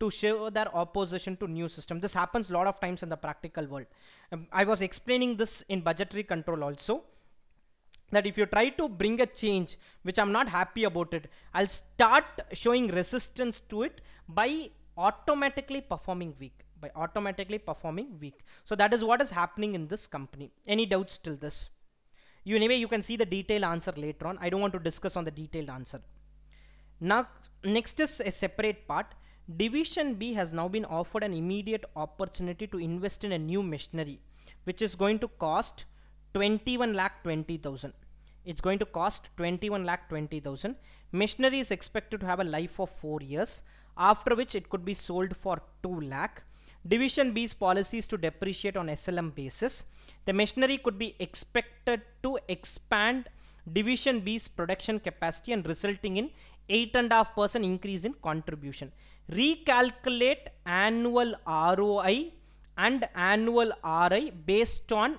to show their opposition to new system this happens a lot of times in the practical world um, i was explaining this in budgetary control also that if you try to bring a change which i'm not happy about it i'll start showing resistance to it by automatically performing weak by automatically performing weak. So that is what is happening in this company. Any doubts till this? You anyway, you can see the detailed answer later on. I don't want to discuss on the detailed answer. Now, next is a separate part. Division B has now been offered an immediate opportunity to invest in a new machinery, which is going to cost 21 lakh 20,000. It's going to cost 21 lakh 20,000. Machinery is expected to have a life of four years after which it could be sold for 2 lakh. Division B's policy is to depreciate on SLM basis. The machinery could be expected to expand Division B's production capacity and resulting in 8.5% increase in contribution. Recalculate annual ROI and annual RI based on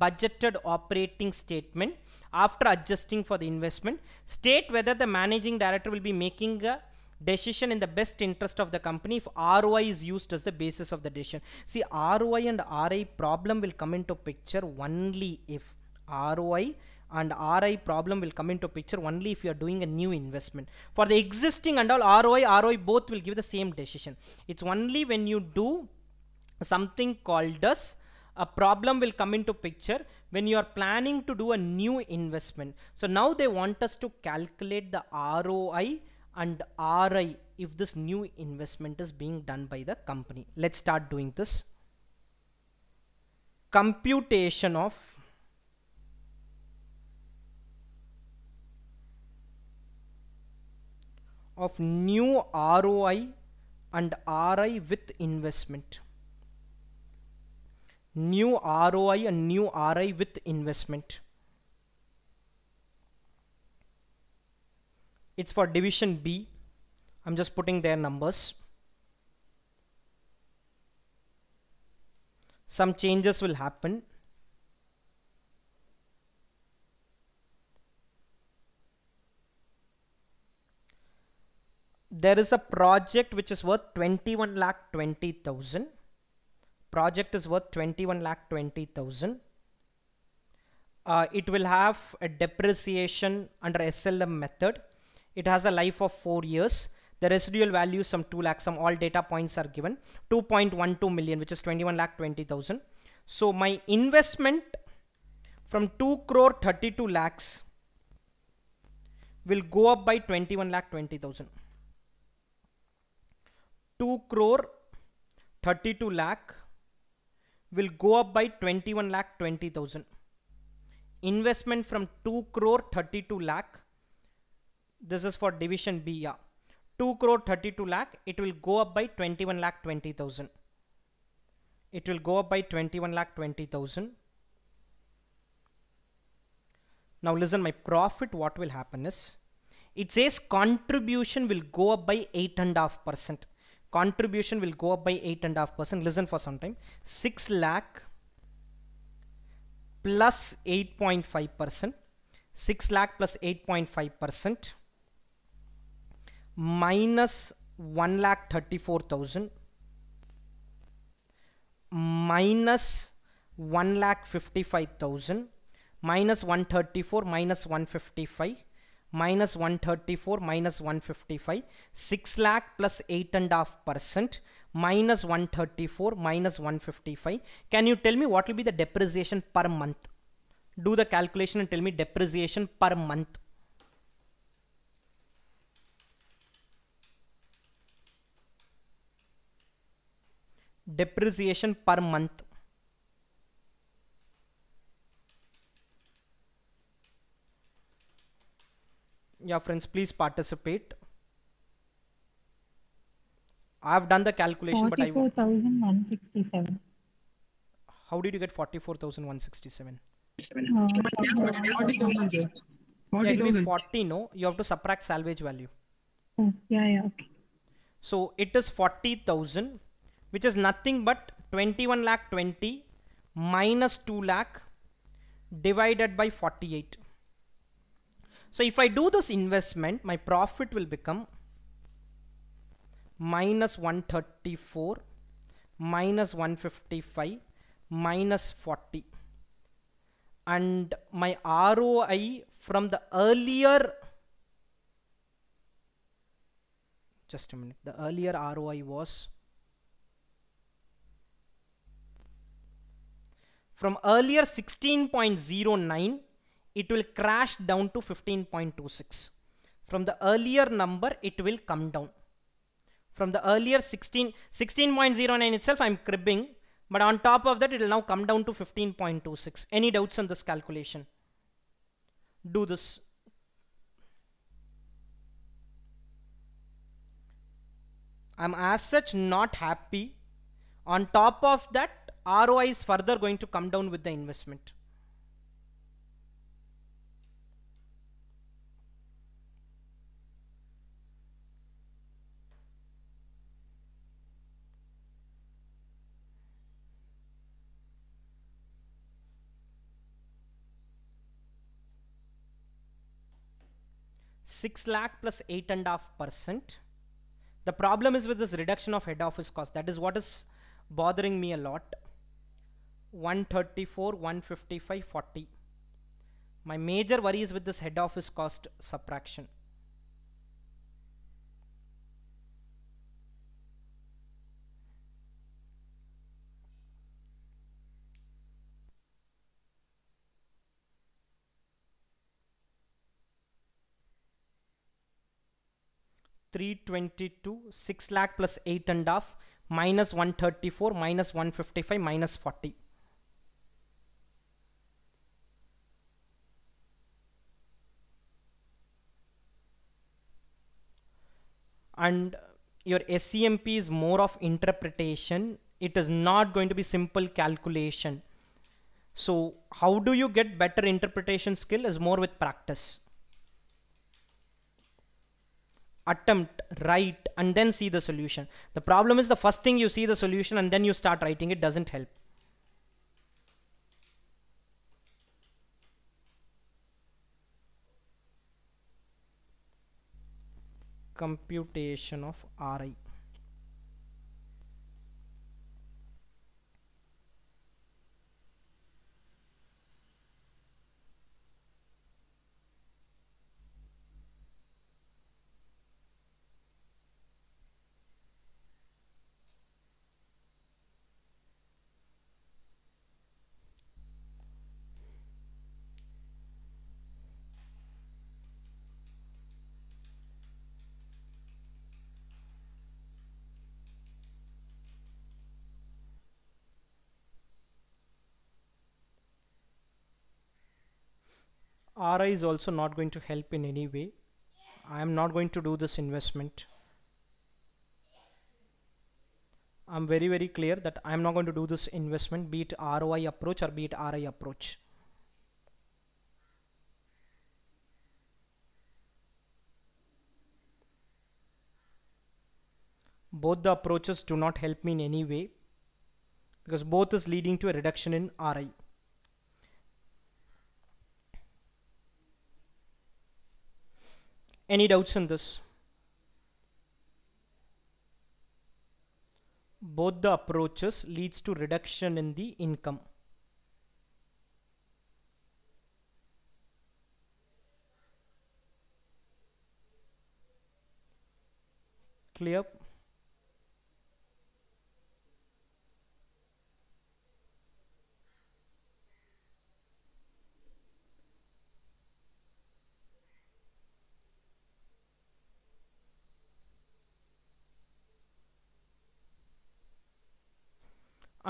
budgeted operating statement after adjusting for the investment. State whether the managing director will be making a decision in the best interest of the company if ROI is used as the basis of the decision. See ROI and RI problem will come into picture only if ROI and RI problem will come into picture only if you are doing a new investment. For the existing and all ROI, ROI both will give the same decision. It's only when you do something called as a problem will come into picture when you are planning to do a new investment. So now they want us to calculate the ROI and RI if this new investment is being done by the company. Let's start doing this. Computation of of new ROI and RI with investment. New ROI and new RI with investment. it's for division B I'm just putting their numbers some changes will happen there is a project which is worth 21 lakh 20,000 project is worth 21 lakh 20,000 uh, it will have a depreciation under SLM method it has a life of four years. The residual value some 2 lakh, some all data points are given 2.12 million, which is 21 lakh 20,000. So my investment from 2 crore 32 lakhs will go up by 21 lakh 20,000. 2 crore 32 lakh will go up by 21 lakh 20,000. Investment from 2 crore 32 lakh this is for division B yeah 2 crore 32 lakh it will go up by 21 lakh 20,000 it will go up by 21 lakh 20,000 now listen my profit what will happen is it says contribution will go up by eight and a half percent contribution will go up by eight and a half percent listen for some time 6 lakh plus 8.5 percent 6 lakh plus 8.5 percent minus 1 lakh 34,000 minus 1 lakh 55,000 minus 134 minus 155 minus 134 minus 155 6 lakh plus 8 and half percent minus 134 minus 155 can you tell me what will be the depreciation per month do the calculation and tell me depreciation per month depreciation per month yeah friends please participate i've done the calculation 44, but i 44167 how did you get 44167 uh, 40, 40, 40 no you have to subtract salvage value oh, yeah yeah okay so it is 40000 which is nothing but 21 lakh 20 minus 2 lakh divided by 48. So if I do this investment, my profit will become minus 134 minus 155 minus 40 and my ROI from the earlier just a minute the earlier ROI was From earlier 16.09, it will crash down to 15.26. From the earlier number, it will come down. From the earlier 16, 16.09 itself, I'm cribbing. But on top of that, it will now come down to 15.26. Any doubts on this calculation? Do this. I'm as such not happy. On top of that, ROI is further going to come down with the investment. Six lakh plus eight and a half percent. The problem is with this reduction of head office cost. That is what is bothering me a lot. 134, 155, 40. My major worry is with this head office cost subtraction. Three twenty-two, six lakh plus eight and half a half, minus one thirty-four, minus one fifty-five, minus forty. and your SCMP is more of interpretation. It is not going to be simple calculation. So how do you get better interpretation skill is more with practice. Attempt, write, and then see the solution. The problem is the first thing you see the solution and then you start writing, it doesn't help. computation of Ri RI is also not going to help in any way. I am not going to do this investment. I'm very very clear that I'm not going to do this investment be it ROI approach or be it RI approach. Both the approaches do not help me in any way because both is leading to a reduction in RI. Any doubts on this? Both the approaches leads to reduction in the income. Clear?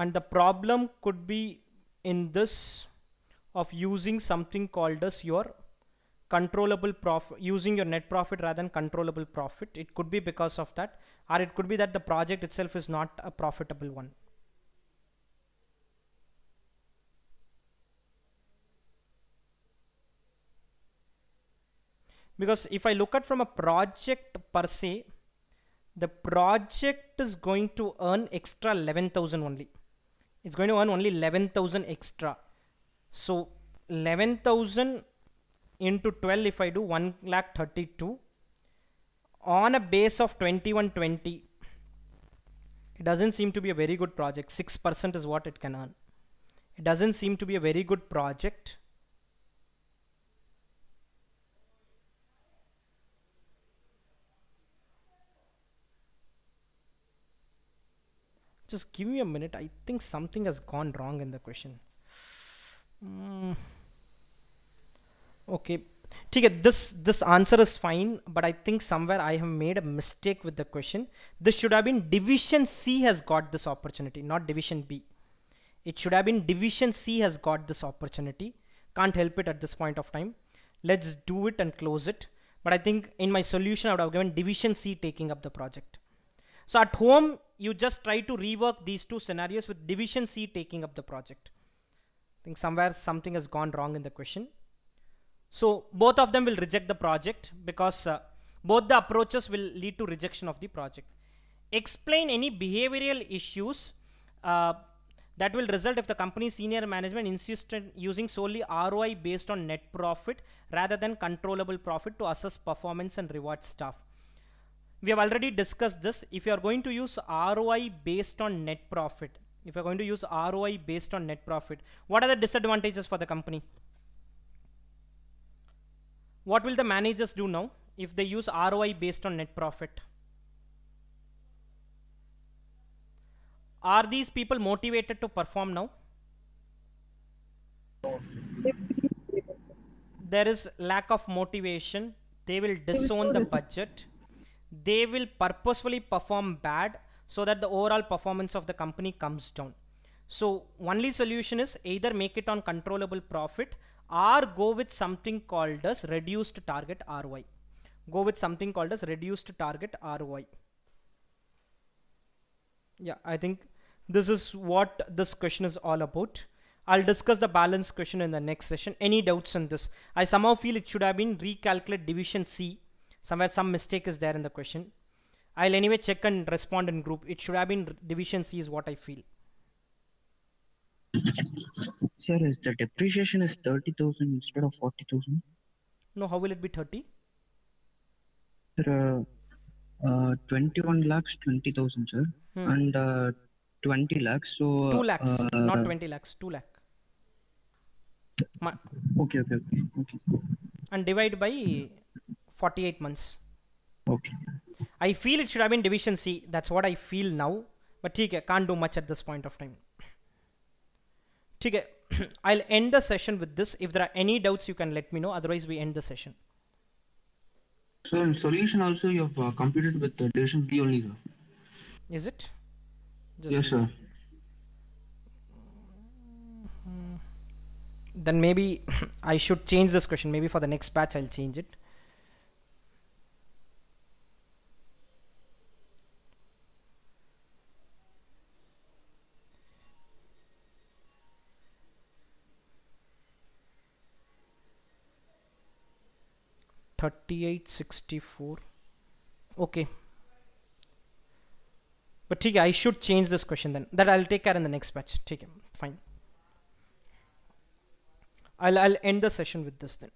and the problem could be in this of using something called as your controllable profit using your net profit rather than controllable profit it could be because of that or it could be that the project itself is not a profitable one because if I look at from a project per se the project is going to earn extra 11,000 only it's going to earn only 11,000 extra. So 11,000 into 12 if I do 1 lakh 32 on a base of 2120 it doesn't seem to be a very good project 6% is what it can earn it doesn't seem to be a very good project Just give me a minute. I think something has gone wrong in the question. Mm. Okay. Okay, this this answer is fine, but I think somewhere I have made a mistake with the question. This should have been division C has got this opportunity, not division B. It should have been division C has got this opportunity. Can't help it at this point of time. Let's do it and close it. But I think in my solution, I would have given division C taking up the project. So at home, you just try to rework these two scenarios with division C taking up the project. I think somewhere something has gone wrong in the question. So both of them will reject the project because uh, both the approaches will lead to rejection of the project. Explain any behavioral issues uh, that will result if the company's senior management insists on using solely ROI based on net profit rather than controllable profit to assess performance and reward staff we have already discussed this if you are going to use ROI based on net profit if you're going to use ROI based on net profit what are the disadvantages for the company what will the managers do now if they use ROI based on net profit are these people motivated to perform now there is lack of motivation they will disown the budget they will purposefully perform bad so that the overall performance of the company comes down. So only solution is either make it on controllable profit or go with something called as reduced target ROI. Go with something called as reduced target ROI. Yeah, I think this is what this question is all about. I'll discuss the balance question in the next session. Any doubts on this? I somehow feel it should have been recalculate division C somewhere some mistake is there in the question I'll anyway check and respond in group it should have been division C is what I feel sir is the depreciation is 30,000 instead of 40,000 no how will it be 30 sir uh, uh, 21 lakhs 20,000 sir hmm. and uh, 20 lakhs so uh, 2 lakhs uh, not 20 lakhs 2 lakh Ma okay okay okay okay and divide by 48 months. Okay. I feel it should have been division C. That's what I feel now. But okay, can't do much at this point of time. Okay, I'll end the session with this. If there are any doubts, you can let me know. Otherwise, we end the session. So in solution also, you have uh, computed with uh, division B only. Sir. Is it? Just yes, sir. Mm-hmm. Then maybe I should change this question. Maybe for the next batch, I'll change it. 3864 okay but okay, I should change this question then that I'll take care in the next batch take it fine I'll, I'll end the session with this then